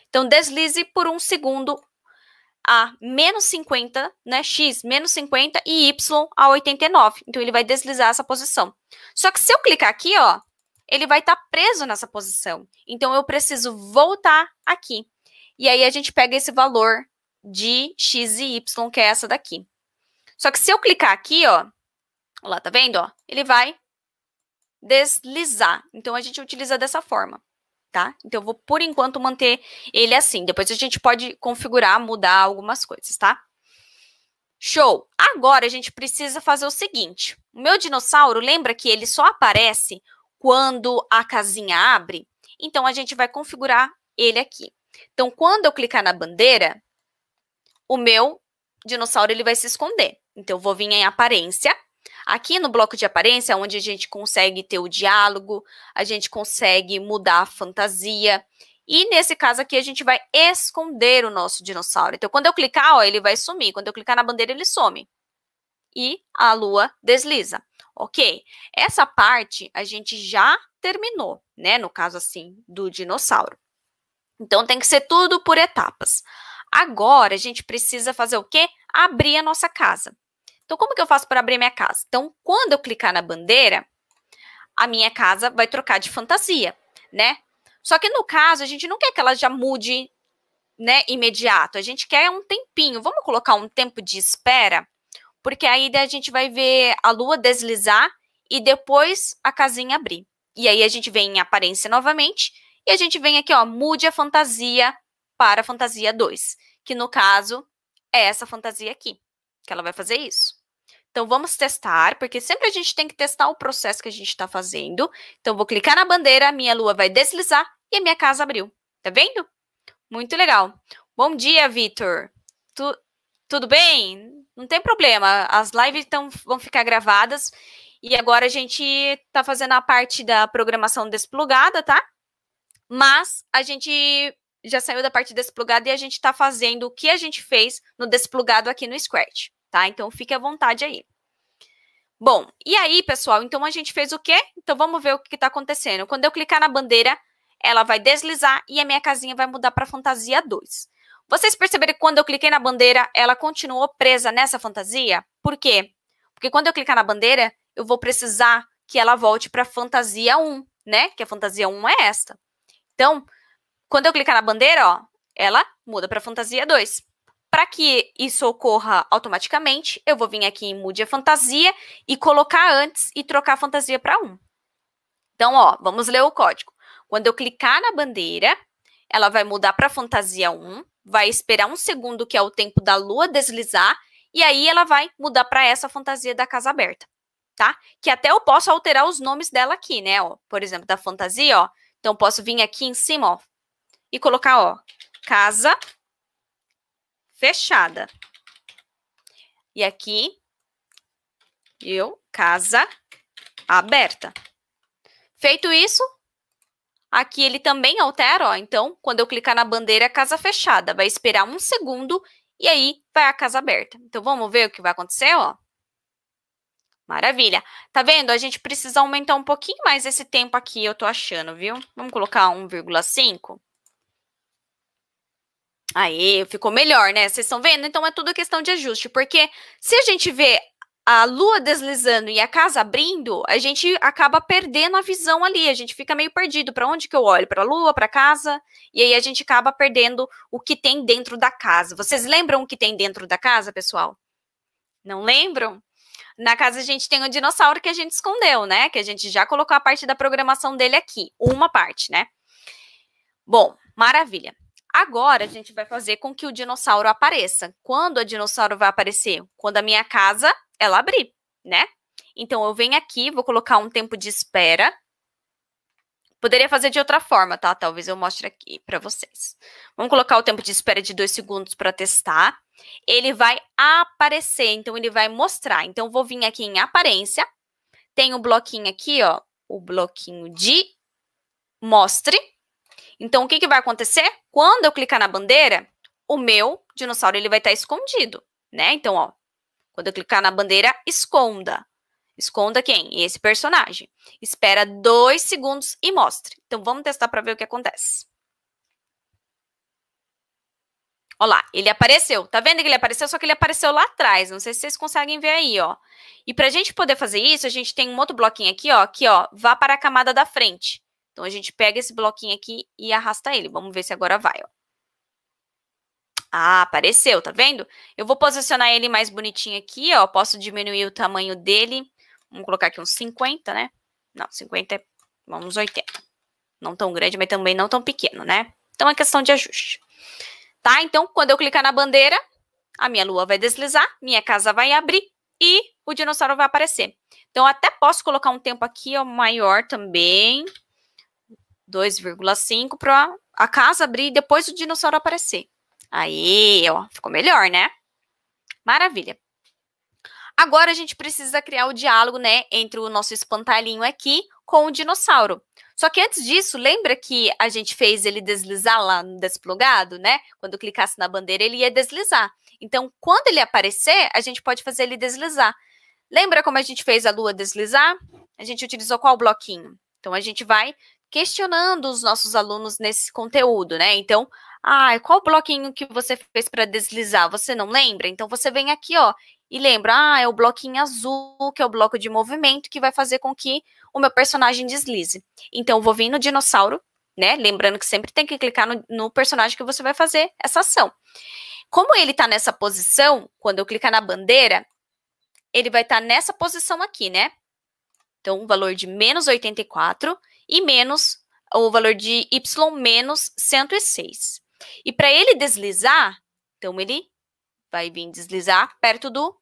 Então, deslize por um segundo a menos 50, né, x menos 50 e y a 89. Então, ele vai deslizar essa posição. Só que se eu clicar aqui, ó, ele vai estar tá preso nessa posição. Então, eu preciso voltar aqui. E aí, a gente pega esse valor de x e y, que é essa daqui. Só que se eu clicar aqui, ó, lá, tá vendo, ó, ele vai deslizar. Então, a gente utiliza dessa forma tá? Então eu vou, por enquanto, manter ele assim. Depois a gente pode configurar, mudar algumas coisas, tá? Show! Agora a gente precisa fazer o seguinte. O meu dinossauro, lembra que ele só aparece quando a casinha abre? Então a gente vai configurar ele aqui. Então quando eu clicar na bandeira, o meu dinossauro ele vai se esconder. Então eu vou vir em aparência Aqui no bloco de aparência, onde a gente consegue ter o diálogo, a gente consegue mudar a fantasia. E nesse caso aqui, a gente vai esconder o nosso dinossauro. Então, quando eu clicar, ó, ele vai sumir. Quando eu clicar na bandeira, ele some. E a lua desliza. Ok, essa parte a gente já terminou, né? No caso, assim, do dinossauro. Então, tem que ser tudo por etapas. Agora, a gente precisa fazer o quê? Abrir a nossa casa. Então, como que eu faço para abrir minha casa? Então, quando eu clicar na bandeira, a minha casa vai trocar de fantasia, né? Só que no caso, a gente não quer que ela já mude, né, imediato. A gente quer um tempinho. Vamos colocar um tempo de espera, porque aí a gente vai ver a lua deslizar e depois a casinha abrir. E aí a gente vem em aparência novamente e a gente vem aqui, ó, mude a fantasia para a fantasia 2, que no caso é essa fantasia aqui, que ela vai fazer isso. Então, vamos testar, porque sempre a gente tem que testar o processo que a gente está fazendo. Então, vou clicar na bandeira, minha lua vai deslizar e a minha casa abriu. Tá vendo? Muito legal. Bom dia, Vitor. Tu, tudo bem? Não tem problema. As lives tão, vão ficar gravadas. E agora a gente está fazendo a parte da programação desplugada, tá? Mas a gente já saiu da parte desplugada e a gente está fazendo o que a gente fez no desplugado aqui no Squirt tá? Então fique à vontade aí. Bom, e aí, pessoal, então a gente fez o quê? Então vamos ver o que está acontecendo. Quando eu clicar na bandeira, ela vai deslizar e a minha casinha vai mudar para fantasia 2. Vocês perceberam que quando eu cliquei na bandeira, ela continuou presa nessa fantasia? Por quê? Porque quando eu clicar na bandeira, eu vou precisar que ela volte para fantasia 1, né? Que a fantasia 1 é esta. Então, quando eu clicar na bandeira, ó, ela muda para fantasia 2. Para que isso ocorra automaticamente, eu vou vir aqui em mude a fantasia e colocar antes e trocar a fantasia para 1. Então, ó, vamos ler o código. Quando eu clicar na bandeira, ela vai mudar para fantasia 1, vai esperar um segundo, que é o tempo da lua deslizar, e aí ela vai mudar para essa fantasia da casa aberta, tá? Que até eu posso alterar os nomes dela aqui, né? Ó, por exemplo, da fantasia, ó. Então, posso vir aqui em cima, ó, e colocar, ó, casa fechada. E aqui, eu, casa aberta. Feito isso, aqui ele também altera, ó. Então, quando eu clicar na bandeira, é casa fechada. Vai esperar um segundo e aí vai a casa aberta. Então, vamos ver o que vai acontecer, ó. Maravilha. Tá vendo? A gente precisa aumentar um pouquinho mais esse tempo aqui, eu tô achando, viu? Vamos colocar 1,5. Aí ficou melhor, né? Vocês estão vendo? Então é tudo questão de ajuste, porque se a gente vê a lua deslizando e a casa abrindo, a gente acaba perdendo a visão ali, a gente fica meio perdido. Para onde que eu olho? Para a lua, para casa? E aí a gente acaba perdendo o que tem dentro da casa. Vocês lembram o que tem dentro da casa, pessoal? Não lembram? Na casa a gente tem um dinossauro que a gente escondeu, né? Que a gente já colocou a parte da programação dele aqui, uma parte, né? Bom, maravilha. Agora a gente vai fazer com que o dinossauro apareça. Quando o dinossauro vai aparecer? Quando a minha casa ela abrir, né? Então eu venho aqui, vou colocar um tempo de espera. Poderia fazer de outra forma, tá? Talvez eu mostre aqui para vocês. Vamos colocar o tempo de espera de dois segundos para testar. Ele vai aparecer, então ele vai mostrar. Então vou vir aqui em aparência. Tem o um bloquinho aqui, ó, o bloquinho de mostre. Então o que, que vai acontecer? Quando eu clicar na bandeira, o meu dinossauro ele vai estar tá escondido, né? Então, ó, quando eu clicar na bandeira, esconda. Esconda quem? Esse personagem. Espera dois segundos e mostre. Então, vamos testar para ver o que acontece. Olha lá, ele apareceu. Tá vendo que ele apareceu? Só que ele apareceu lá atrás. Não sei se vocês conseguem ver aí, ó. E para a gente poder fazer isso, a gente tem um outro bloquinho aqui, ó. Que, ó, vá para a camada da frente. Então a gente pega esse bloquinho aqui e arrasta ele. Vamos ver se agora vai, ó. Ah, apareceu, tá vendo? Eu vou posicionar ele mais bonitinho aqui, ó. Posso diminuir o tamanho dele. Vamos colocar aqui uns 50, né? Não, 50 é... Vamos 80. Não tão grande, mas também não tão pequeno, né? Então é questão de ajuste. Tá? Então, quando eu clicar na bandeira, a minha lua vai deslizar, minha casa vai abrir e o dinossauro vai aparecer. Então, até posso colocar um tempo aqui ó, maior também. 2,5 para a casa abrir e depois o dinossauro aparecer. Aí, ó, ficou melhor, né? Maravilha. Agora a gente precisa criar o diálogo, né, entre o nosso espantalhinho aqui com o dinossauro. Só que antes disso, lembra que a gente fez ele deslizar lá no desplugado, né? Quando clicasse na bandeira, ele ia deslizar. Então, quando ele aparecer, a gente pode fazer ele deslizar. Lembra como a gente fez a lua deslizar? A gente utilizou qual bloquinho? Então, a gente vai questionando os nossos alunos nesse conteúdo, né? Então, ah, qual bloquinho que você fez para deslizar? Você não lembra? Então você vem aqui, ó, e lembra, ah, é o bloquinho azul, que é o bloco de movimento que vai fazer com que o meu personagem deslize. Então, vou vir no dinossauro, né? Lembrando que sempre tem que clicar no, no personagem que você vai fazer essa ação. Como ele está nessa posição, quando eu clicar na bandeira, ele vai estar tá nessa posição aqui, né? Então, um valor de menos 84 e menos o valor de y menos 106. E para ele deslizar, então ele vai vir deslizar perto do,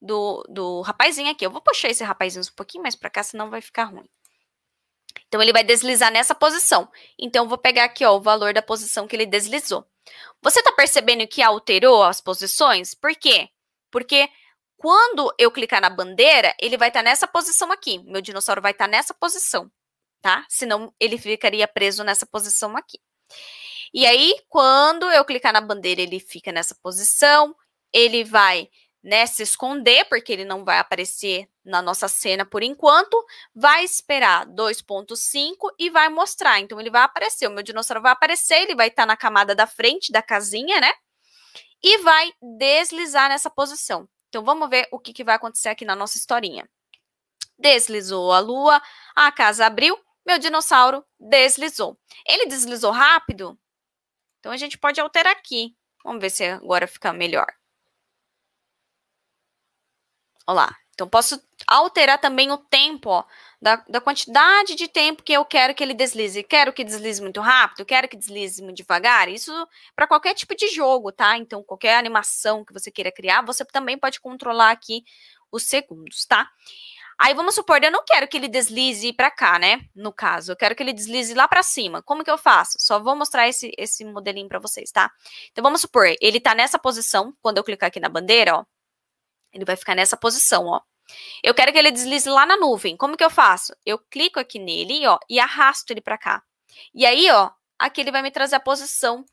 do, do rapazinho aqui. Eu vou puxar esse rapazinho um pouquinho mais para cá, senão vai ficar ruim. Então, ele vai deslizar nessa posição. Então, eu vou pegar aqui ó, o valor da posição que ele deslizou. Você está percebendo que alterou as posições? Por quê? Porque quando eu clicar na bandeira, ele vai estar tá nessa posição aqui. Meu dinossauro vai estar tá nessa posição tá? Senão ele ficaria preso nessa posição aqui. E aí, quando eu clicar na bandeira, ele fica nessa posição, ele vai né, se esconder, porque ele não vai aparecer na nossa cena por enquanto, vai esperar 2.5 e vai mostrar. Então, ele vai aparecer, o meu dinossauro vai aparecer, ele vai estar tá na camada da frente da casinha, né? E vai deslizar nessa posição. Então, vamos ver o que, que vai acontecer aqui na nossa historinha. Deslizou a lua, a casa abriu, meu dinossauro deslizou. Ele deslizou rápido? Então a gente pode alterar aqui. Vamos ver se agora fica melhor. Olha lá. Então posso alterar também o tempo, ó, da, da quantidade de tempo que eu quero que ele deslize. Quero que deslize muito rápido, quero que deslize muito devagar. Isso para qualquer tipo de jogo, tá? Então qualquer animação que você queira criar, você também pode controlar aqui os segundos, tá? Aí vamos supor, eu não quero que ele deslize para cá, né? No caso, eu quero que ele deslize lá para cima. Como que eu faço? Só vou mostrar esse, esse modelinho para vocês, tá? Então vamos supor, ele tá nessa posição, quando eu clicar aqui na bandeira, ó, ele vai ficar nessa posição, ó. Eu quero que ele deslize lá na nuvem. Como que eu faço? Eu clico aqui nele, ó, e arrasto ele para cá. E aí, ó, aqui ele vai me trazer a posição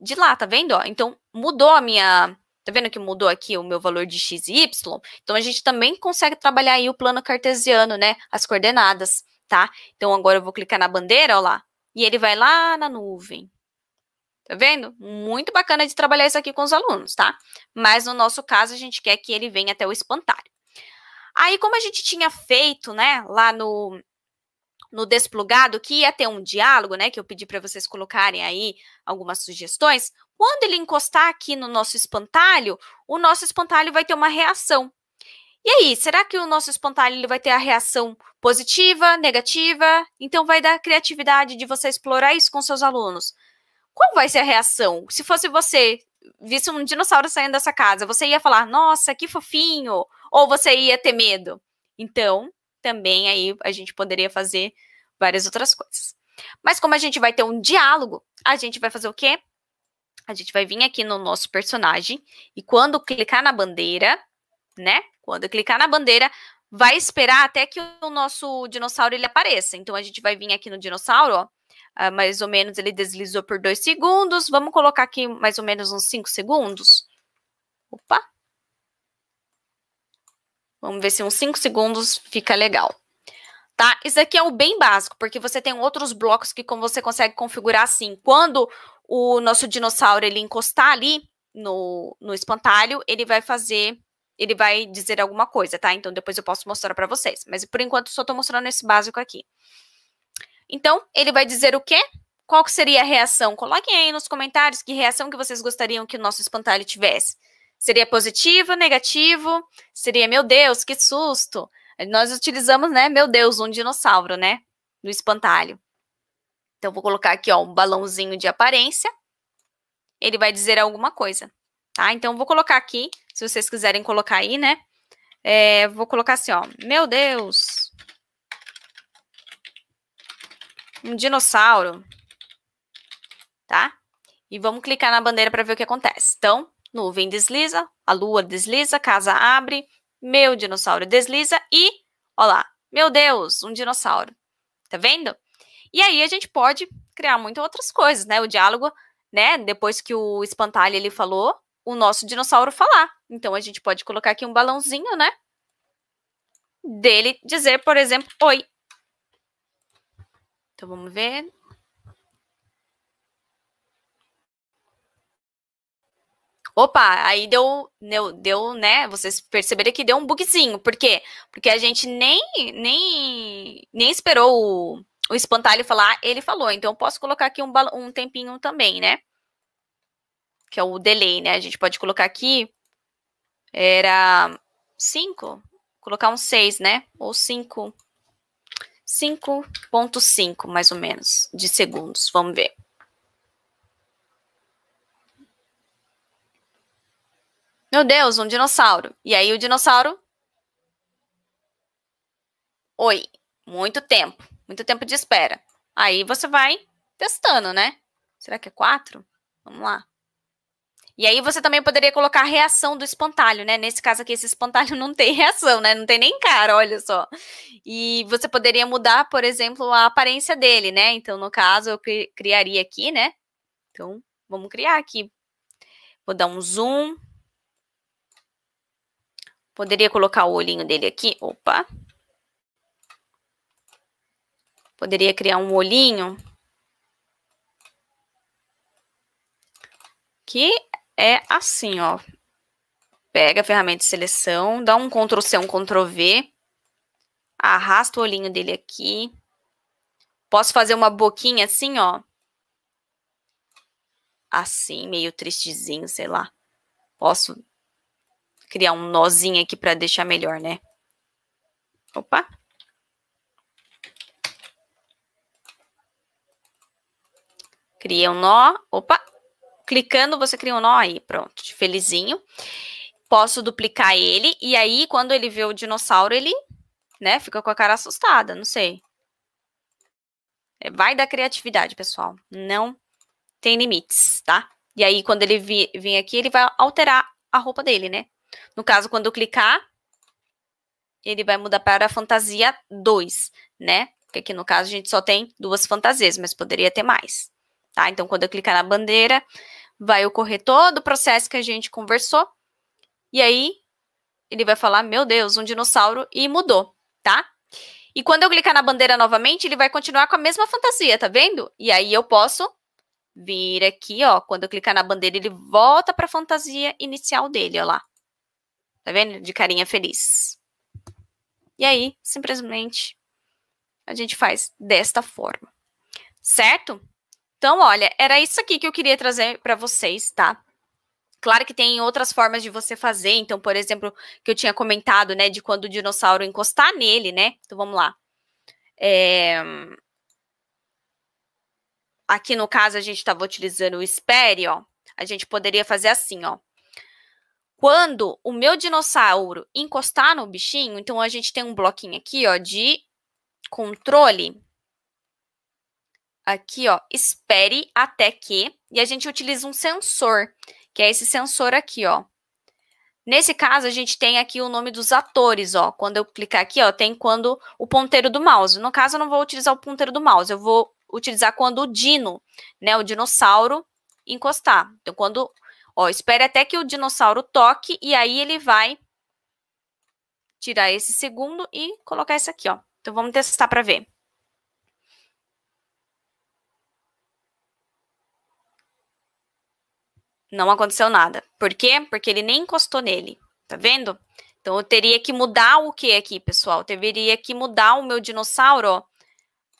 de lá, tá vendo? Ó? Então mudou a minha Tá vendo que mudou aqui o meu valor de x e y? Então, a gente também consegue trabalhar aí o plano cartesiano, né? As coordenadas, tá? Então, agora eu vou clicar na bandeira, ó lá. E ele vai lá na nuvem. Tá vendo? Muito bacana de trabalhar isso aqui com os alunos, tá? Mas no nosso caso, a gente quer que ele venha até o espantalho. Aí, como a gente tinha feito, né, lá no, no Desplugado, que ia ter um diálogo, né? Que eu pedi para vocês colocarem aí algumas sugestões. Quando ele encostar aqui no nosso espantalho, o nosso espantalho vai ter uma reação. E aí, será que o nosso espantalho ele vai ter a reação positiva, negativa? Então vai dar criatividade de você explorar isso com seus alunos. Qual vai ser a reação? Se fosse você, visse um dinossauro saindo dessa casa, você ia falar, nossa, que fofinho, ou você ia ter medo? Então, também aí a gente poderia fazer várias outras coisas. Mas como a gente vai ter um diálogo, a gente vai fazer o quê? A gente vai vir aqui no nosso personagem e quando clicar na bandeira, né? Quando clicar na bandeira, vai esperar até que o nosso dinossauro ele apareça. Então a gente vai vir aqui no dinossauro, ó, ah, mais ou menos ele deslizou por dois segundos. Vamos colocar aqui mais ou menos uns cinco segundos. Opa! Vamos ver se uns cinco segundos fica legal tá? Isso aqui é o bem básico, porque você tem outros blocos que você consegue configurar assim. Quando o nosso dinossauro ele encostar ali no, no espantalho, ele vai fazer, ele vai dizer alguma coisa, tá? Então depois eu posso mostrar para vocês, mas por enquanto só tô mostrando esse básico aqui. Então, ele vai dizer o quê? Qual que seria a reação? Coloquem aí nos comentários que reação que vocês gostariam que o nosso espantalho tivesse. Seria positivo, negativo? Seria, meu Deus, que susto! Nós utilizamos, né? Meu Deus, um dinossauro, né? No espantalho. Então, vou colocar aqui, ó, um balãozinho de aparência. Ele vai dizer alguma coisa, tá? Então, vou colocar aqui, se vocês quiserem colocar aí, né? É, vou colocar assim, ó. Meu Deus! Um dinossauro. Tá? E vamos clicar na bandeira para ver o que acontece. Então, nuvem desliza, a lua desliza, casa abre, meu dinossauro desliza e, olá, lá, meu Deus, um dinossauro. Tá vendo? E aí a gente pode criar muitas outras coisas, né? O diálogo, né? Depois que o espantalho ele falou, o nosso dinossauro falar. Então a gente pode colocar aqui um balãozinho, né? Dele dizer, por exemplo, oi. Então vamos ver. Opa, aí deu, deu, deu, né? Vocês perceberam que deu um bugzinho. Por quê? Porque a gente nem, nem, nem esperou o, o espantalho falar, ele falou. Então, eu posso colocar aqui um, um tempinho também, né? Que é o delay, né? A gente pode colocar aqui. Era 5? Colocar um 6, né? Ou 5. 5.5, mais ou menos, de segundos. Vamos ver. Meu Deus, um dinossauro. E aí o dinossauro. Oi, muito tempo. Muito tempo de espera. Aí você vai testando, né? Será que é quatro? Vamos lá. E aí você também poderia colocar a reação do espantalho, né? Nesse caso aqui, esse espantalho *laughs* não tem reação, né? Não tem nem cara, olha só. E você poderia mudar, por exemplo, a aparência dele, né? Então, no caso, eu criaria aqui, né? Então, vamos criar aqui. Vou dar um zoom. Poderia colocar o olhinho dele aqui. Opa. Poderia criar um olhinho. Que é assim, ó. Pega a ferramenta de seleção, dá um Ctrl C, um Ctrl V. Arrasta o olhinho dele aqui. Posso fazer uma boquinha assim, ó. Assim, meio tristezinho, sei lá. Posso criar um nozinho aqui para deixar melhor, né? Opa! Criei um nó. Opa! Clicando, você cria um nó aí. Pronto, felizinho. Posso duplicar ele. E aí, quando ele vê o dinossauro, ele né, fica com a cara assustada. Não sei. É, vai da criatividade, pessoal. Não tem limites, tá? E aí, quando ele vir aqui, ele vai alterar a roupa dele, né? No caso, quando eu clicar, ele vai mudar para a fantasia 2, né? Porque aqui no caso a gente só tem duas fantasias, mas poderia ter mais, tá? Então, quando eu clicar na bandeira, vai ocorrer todo o processo que a gente conversou. E aí, ele vai falar, meu Deus, um dinossauro, e mudou, tá? E quando eu clicar na bandeira novamente, ele vai continuar com a mesma fantasia, tá vendo? E aí eu posso vir aqui, ó, quando eu clicar na bandeira, ele volta para a fantasia inicial dele, ó lá. Tá vendo? De carinha feliz. E aí, simplesmente, a gente faz desta forma. Certo? Então, olha, era isso aqui que eu queria trazer para vocês, tá? Claro que tem outras formas de você fazer. Então, por exemplo, que eu tinha comentado, né, de quando o dinossauro encostar nele, né? Então, vamos lá. É... Aqui, no caso, a gente estava utilizando o espere, ó. A gente poderia fazer assim, ó. Quando o meu dinossauro encostar no bichinho, então a gente tem um bloquinho aqui, ó, de controle. Aqui, ó, espere até que. E a gente utiliza um sensor, que é esse sensor aqui, ó. Nesse caso, a gente tem aqui o nome dos atores, ó. Quando eu clicar aqui, ó, tem quando o ponteiro do mouse. No caso, eu não vou utilizar o ponteiro do mouse, eu vou utilizar quando o dino, né, o dinossauro, encostar. Então, quando Ó, espere até que o dinossauro toque e aí ele vai tirar esse segundo e colocar esse aqui, ó. Então vamos testar para ver. Não aconteceu nada. Por quê? Porque ele nem encostou nele. Tá vendo? Então eu teria que mudar o que aqui, pessoal? Eu teria que mudar o meu dinossauro, ó,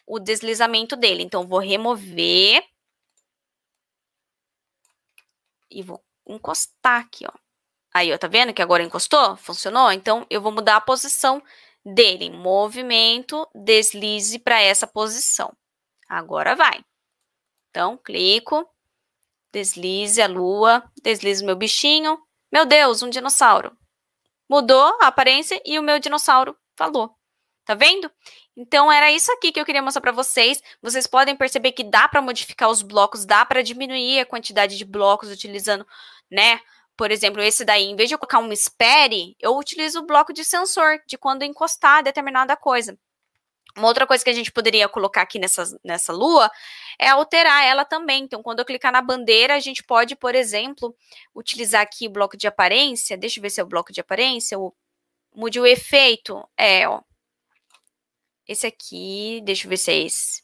o deslizamento dele. Então vou remover e vou encostar aqui, ó. Aí, ó, tá vendo que agora encostou? Funcionou? Então, eu vou mudar a posição dele. Movimento, deslize para essa posição. Agora vai. Então, clico, deslize a lua, deslize meu bichinho. Meu Deus, um dinossauro. Mudou a aparência e o meu dinossauro falou. Tá vendo? Então era isso aqui que eu queria mostrar para vocês. Vocês podem perceber que dá para modificar os blocos, dá para diminuir a quantidade de blocos utilizando, né? Por exemplo, esse daí, em vez de eu colocar um espere, eu utilizo o bloco de sensor, de quando encostar determinada coisa. Uma outra coisa que a gente poderia colocar aqui nessa, nessa lua é alterar ela também. Então, quando eu clicar na bandeira, a gente pode, por exemplo, utilizar aqui o bloco de aparência. Deixa eu ver se é o bloco de aparência. O, mude o efeito. É, ó. Esse aqui, deixa eu ver se é esse.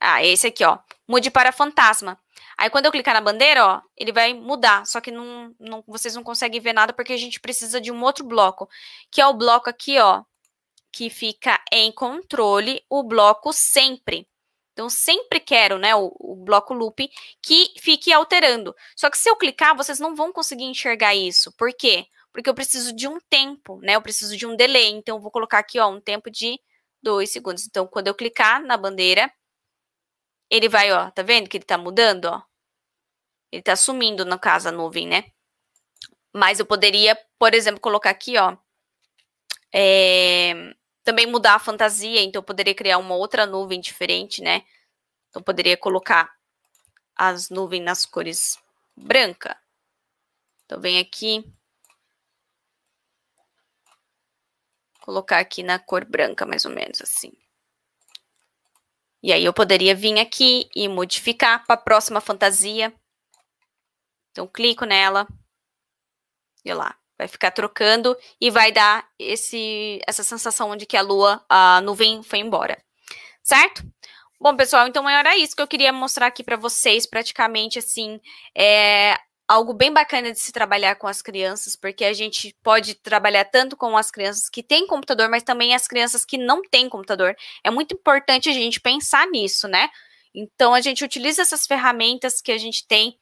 Ah, esse aqui, ó. Mude para fantasma. Aí quando eu clicar na bandeira, ó, ele vai mudar. Só que não, não, vocês não conseguem ver nada porque a gente precisa de um outro bloco. Que é o bloco aqui, ó. Que fica em controle, o bloco sempre. Então, sempre quero, né, o, o, bloco loop que fique alterando. Só que se eu clicar, vocês não vão conseguir enxergar isso. Por quê? porque eu preciso de um tempo, né? Eu preciso de um delay. Então, eu vou colocar aqui, ó, um tempo de dois segundos. Então, quando eu clicar na bandeira, ele vai, ó, tá vendo que ele tá mudando, ó? Ele tá sumindo, no caso, a nuvem, né? Mas eu poderia, por exemplo, colocar aqui, ó, é... também mudar a fantasia, então eu poderia criar uma outra nuvem diferente, né? Então, eu poderia colocar as nuvens nas cores branca. Então, vem aqui, colocar aqui na cor branca, mais ou menos assim. E aí eu poderia vir aqui e modificar para a próxima fantasia. Então clico nela. E lá, vai ficar trocando e vai dar esse essa sensação de que a lua, a nuvem foi embora. Certo? Bom, pessoal, então era é isso que eu queria mostrar aqui para vocês, praticamente assim, é, algo bem bacana de se trabalhar com as crianças, porque a gente pode trabalhar tanto com as crianças que têm computador, mas também as crianças que não têm computador. É muito importante a gente pensar nisso, né? Então a gente utiliza essas ferramentas que a gente tem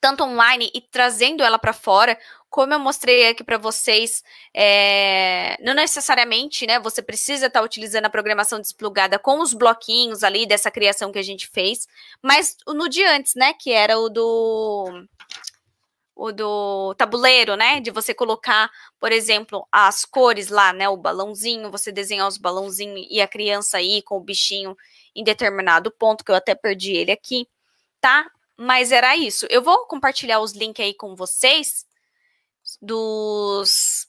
tanto online e trazendo ela para fora como eu mostrei aqui para vocês, é, não necessariamente, né? Você precisa estar tá utilizando a programação desplugada com os bloquinhos ali dessa criação que a gente fez, mas no de antes, né? Que era o do o do tabuleiro, né? De você colocar, por exemplo, as cores lá, né? O balãozinho, você desenhar os balãozinhos e a criança aí com o bichinho em determinado ponto, que eu até perdi ele aqui, tá? Mas era isso. Eu vou compartilhar os links aí com vocês dos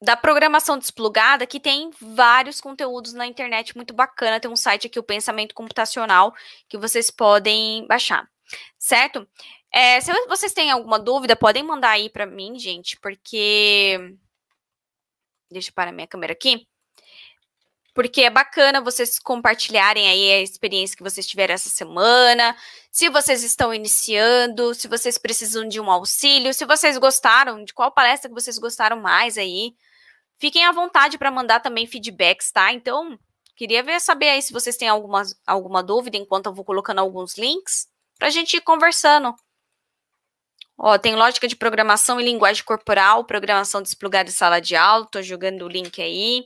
da programação desplugada, que tem vários conteúdos na internet muito bacana. Tem um site aqui, o Pensamento Computacional, que vocês podem baixar, certo? É, se vocês têm alguma dúvida, podem mandar aí para mim, gente, porque. Deixa eu parar minha câmera aqui porque é bacana vocês compartilharem aí a experiência que vocês tiveram essa semana, se vocês estão iniciando, se vocês precisam de um auxílio, se vocês gostaram, de qual palestra que vocês gostaram mais aí. Fiquem à vontade para mandar também feedbacks, tá? Então, queria ver saber aí se vocês têm alguma, alguma dúvida enquanto eu vou colocando alguns links para a gente ir conversando. Ó, tem lógica de programação e linguagem corporal, programação desplugada de sala de aula, tô jogando o link aí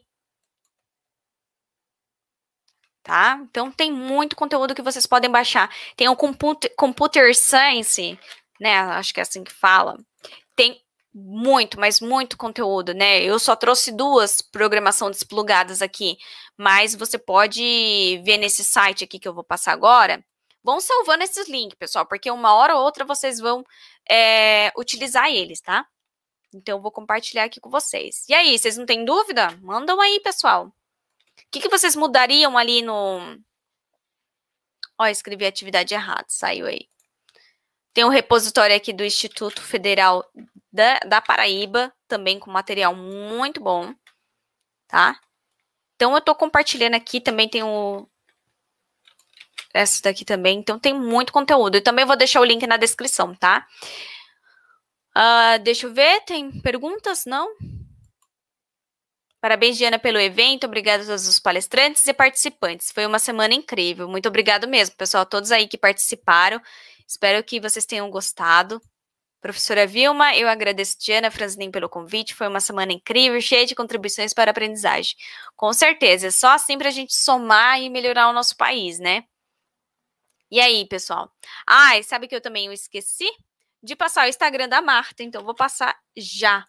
tá? Então tem muito conteúdo que vocês podem baixar. Tem o Computer, computer Science, né? Acho que é assim que fala. Tem muito, mas muito conteúdo, né? Eu só trouxe duas programação desplugadas aqui, mas você pode ver nesse site aqui que eu vou passar agora. Vão salvando esses links, pessoal, porque uma hora ou outra vocês vão é, utilizar eles, tá? Então, eu vou compartilhar aqui com vocês. E aí, vocês não têm dúvida? Mandam aí, pessoal que, que vocês mudariam ali no. Ó, escrevi atividade errada, saiu aí. Tem um repositório aqui do Instituto Federal da, da Paraíba, também com material muito bom, tá? Então, eu tô compartilhando aqui, também tem o... Essa daqui também, então tem muito conteúdo. Eu também vou deixar o link na descrição, tá? Uh, deixa eu ver, tem perguntas? Não? Não. Parabéns, Diana, pelo evento. Obrigado a todos os palestrantes e participantes. Foi uma semana incrível. Muito obrigado mesmo, pessoal, a todos aí que participaram. Espero que vocês tenham gostado. Professora Vilma, eu agradeço Diana Franzinim pelo convite. Foi uma semana incrível, cheia de contribuições para a aprendizagem. Com certeza, é só assim para a gente somar e melhorar o nosso país, né? E aí, pessoal? Ah, e sabe que eu também esqueci de passar o Instagram da Marta, então vou passar já,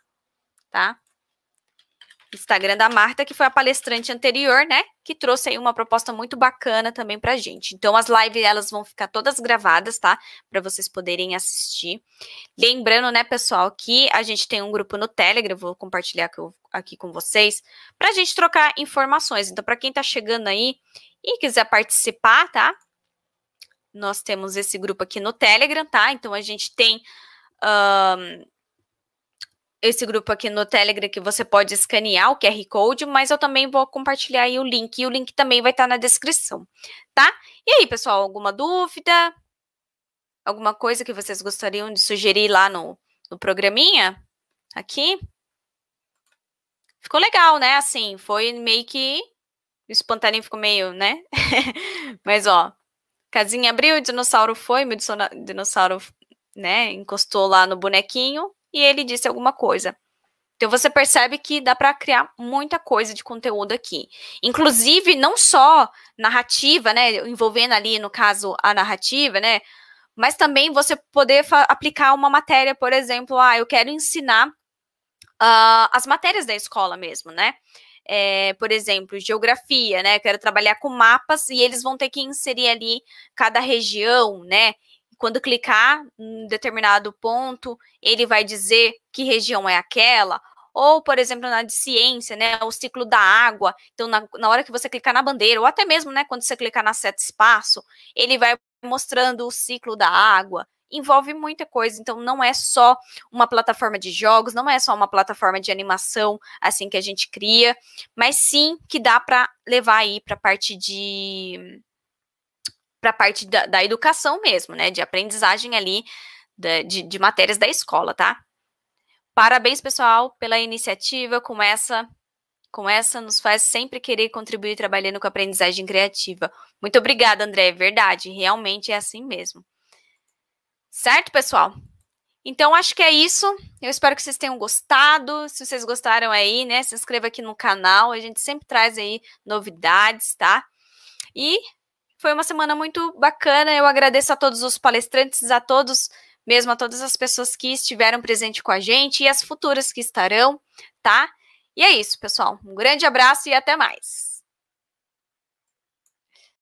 tá? Instagram da Marta, que foi a palestrante anterior, né? Que trouxe aí uma proposta muito bacana também pra gente. Então, as lives, elas vão ficar todas gravadas, tá? Para vocês poderem assistir. Lembrando, né, pessoal, que a gente tem um grupo no Telegram, vou compartilhar aqui com vocês, pra gente trocar informações. Então, para quem tá chegando aí e quiser participar, tá? Nós temos esse grupo aqui no Telegram, tá? Então, a gente tem. Um, esse grupo aqui no Telegram que você pode escanear o QR Code, mas eu também vou compartilhar aí o link, e o link também vai estar tá na descrição, tá? E aí, pessoal, alguma dúvida? Alguma coisa que vocês gostariam de sugerir lá no, no programinha? Aqui? Ficou legal, né? Assim, foi meio que. O espantalinho ficou meio, né? *laughs* mas, ó. Casinha abriu, o dinossauro foi, meu dinossauro, né? Encostou lá no bonequinho, e ele disse alguma coisa. Então você percebe que dá para criar muita coisa de conteúdo aqui. Inclusive, não só narrativa, né, envolvendo ali no caso a narrativa, né, mas também você poder aplicar uma matéria, por exemplo, ah, eu quero ensinar uh, as matérias da escola mesmo, né? É, por exemplo, geografia, né? Eu quero trabalhar com mapas e eles vão ter que inserir ali cada região, né? Quando clicar em determinado ponto, ele vai dizer que região é aquela. Ou, por exemplo, na de ciência, né, o ciclo da água. Então, na, na hora que você clicar na bandeira, ou até mesmo, né, quando você clicar na seta espaço, ele vai mostrando o ciclo da água envolve muita coisa. Então, não é só uma plataforma de jogos, não é só uma plataforma de animação assim que a gente cria, mas sim que dá para levar aí para a parte de para a parte da, da, educação mesmo, né? De aprendizagem ali da, de, de matérias da escola, tá? Parabéns, pessoal, pela iniciativa. Com essa, com essa nos faz sempre querer contribuir trabalhando com a aprendizagem criativa. Muito obrigada, André. É verdade, realmente é assim mesmo. Certo, pessoal? Então, acho que é isso. Eu espero que vocês tenham gostado. Se vocês gostaram aí, né, se inscreva aqui no canal. A gente sempre traz aí novidades, tá? E foi uma semana muito bacana. Eu agradeço a todos os palestrantes, a todos, mesmo a todas as pessoas que estiveram presente com a gente e as futuras que estarão, tá? E é isso, pessoal. Um grande abraço e até mais.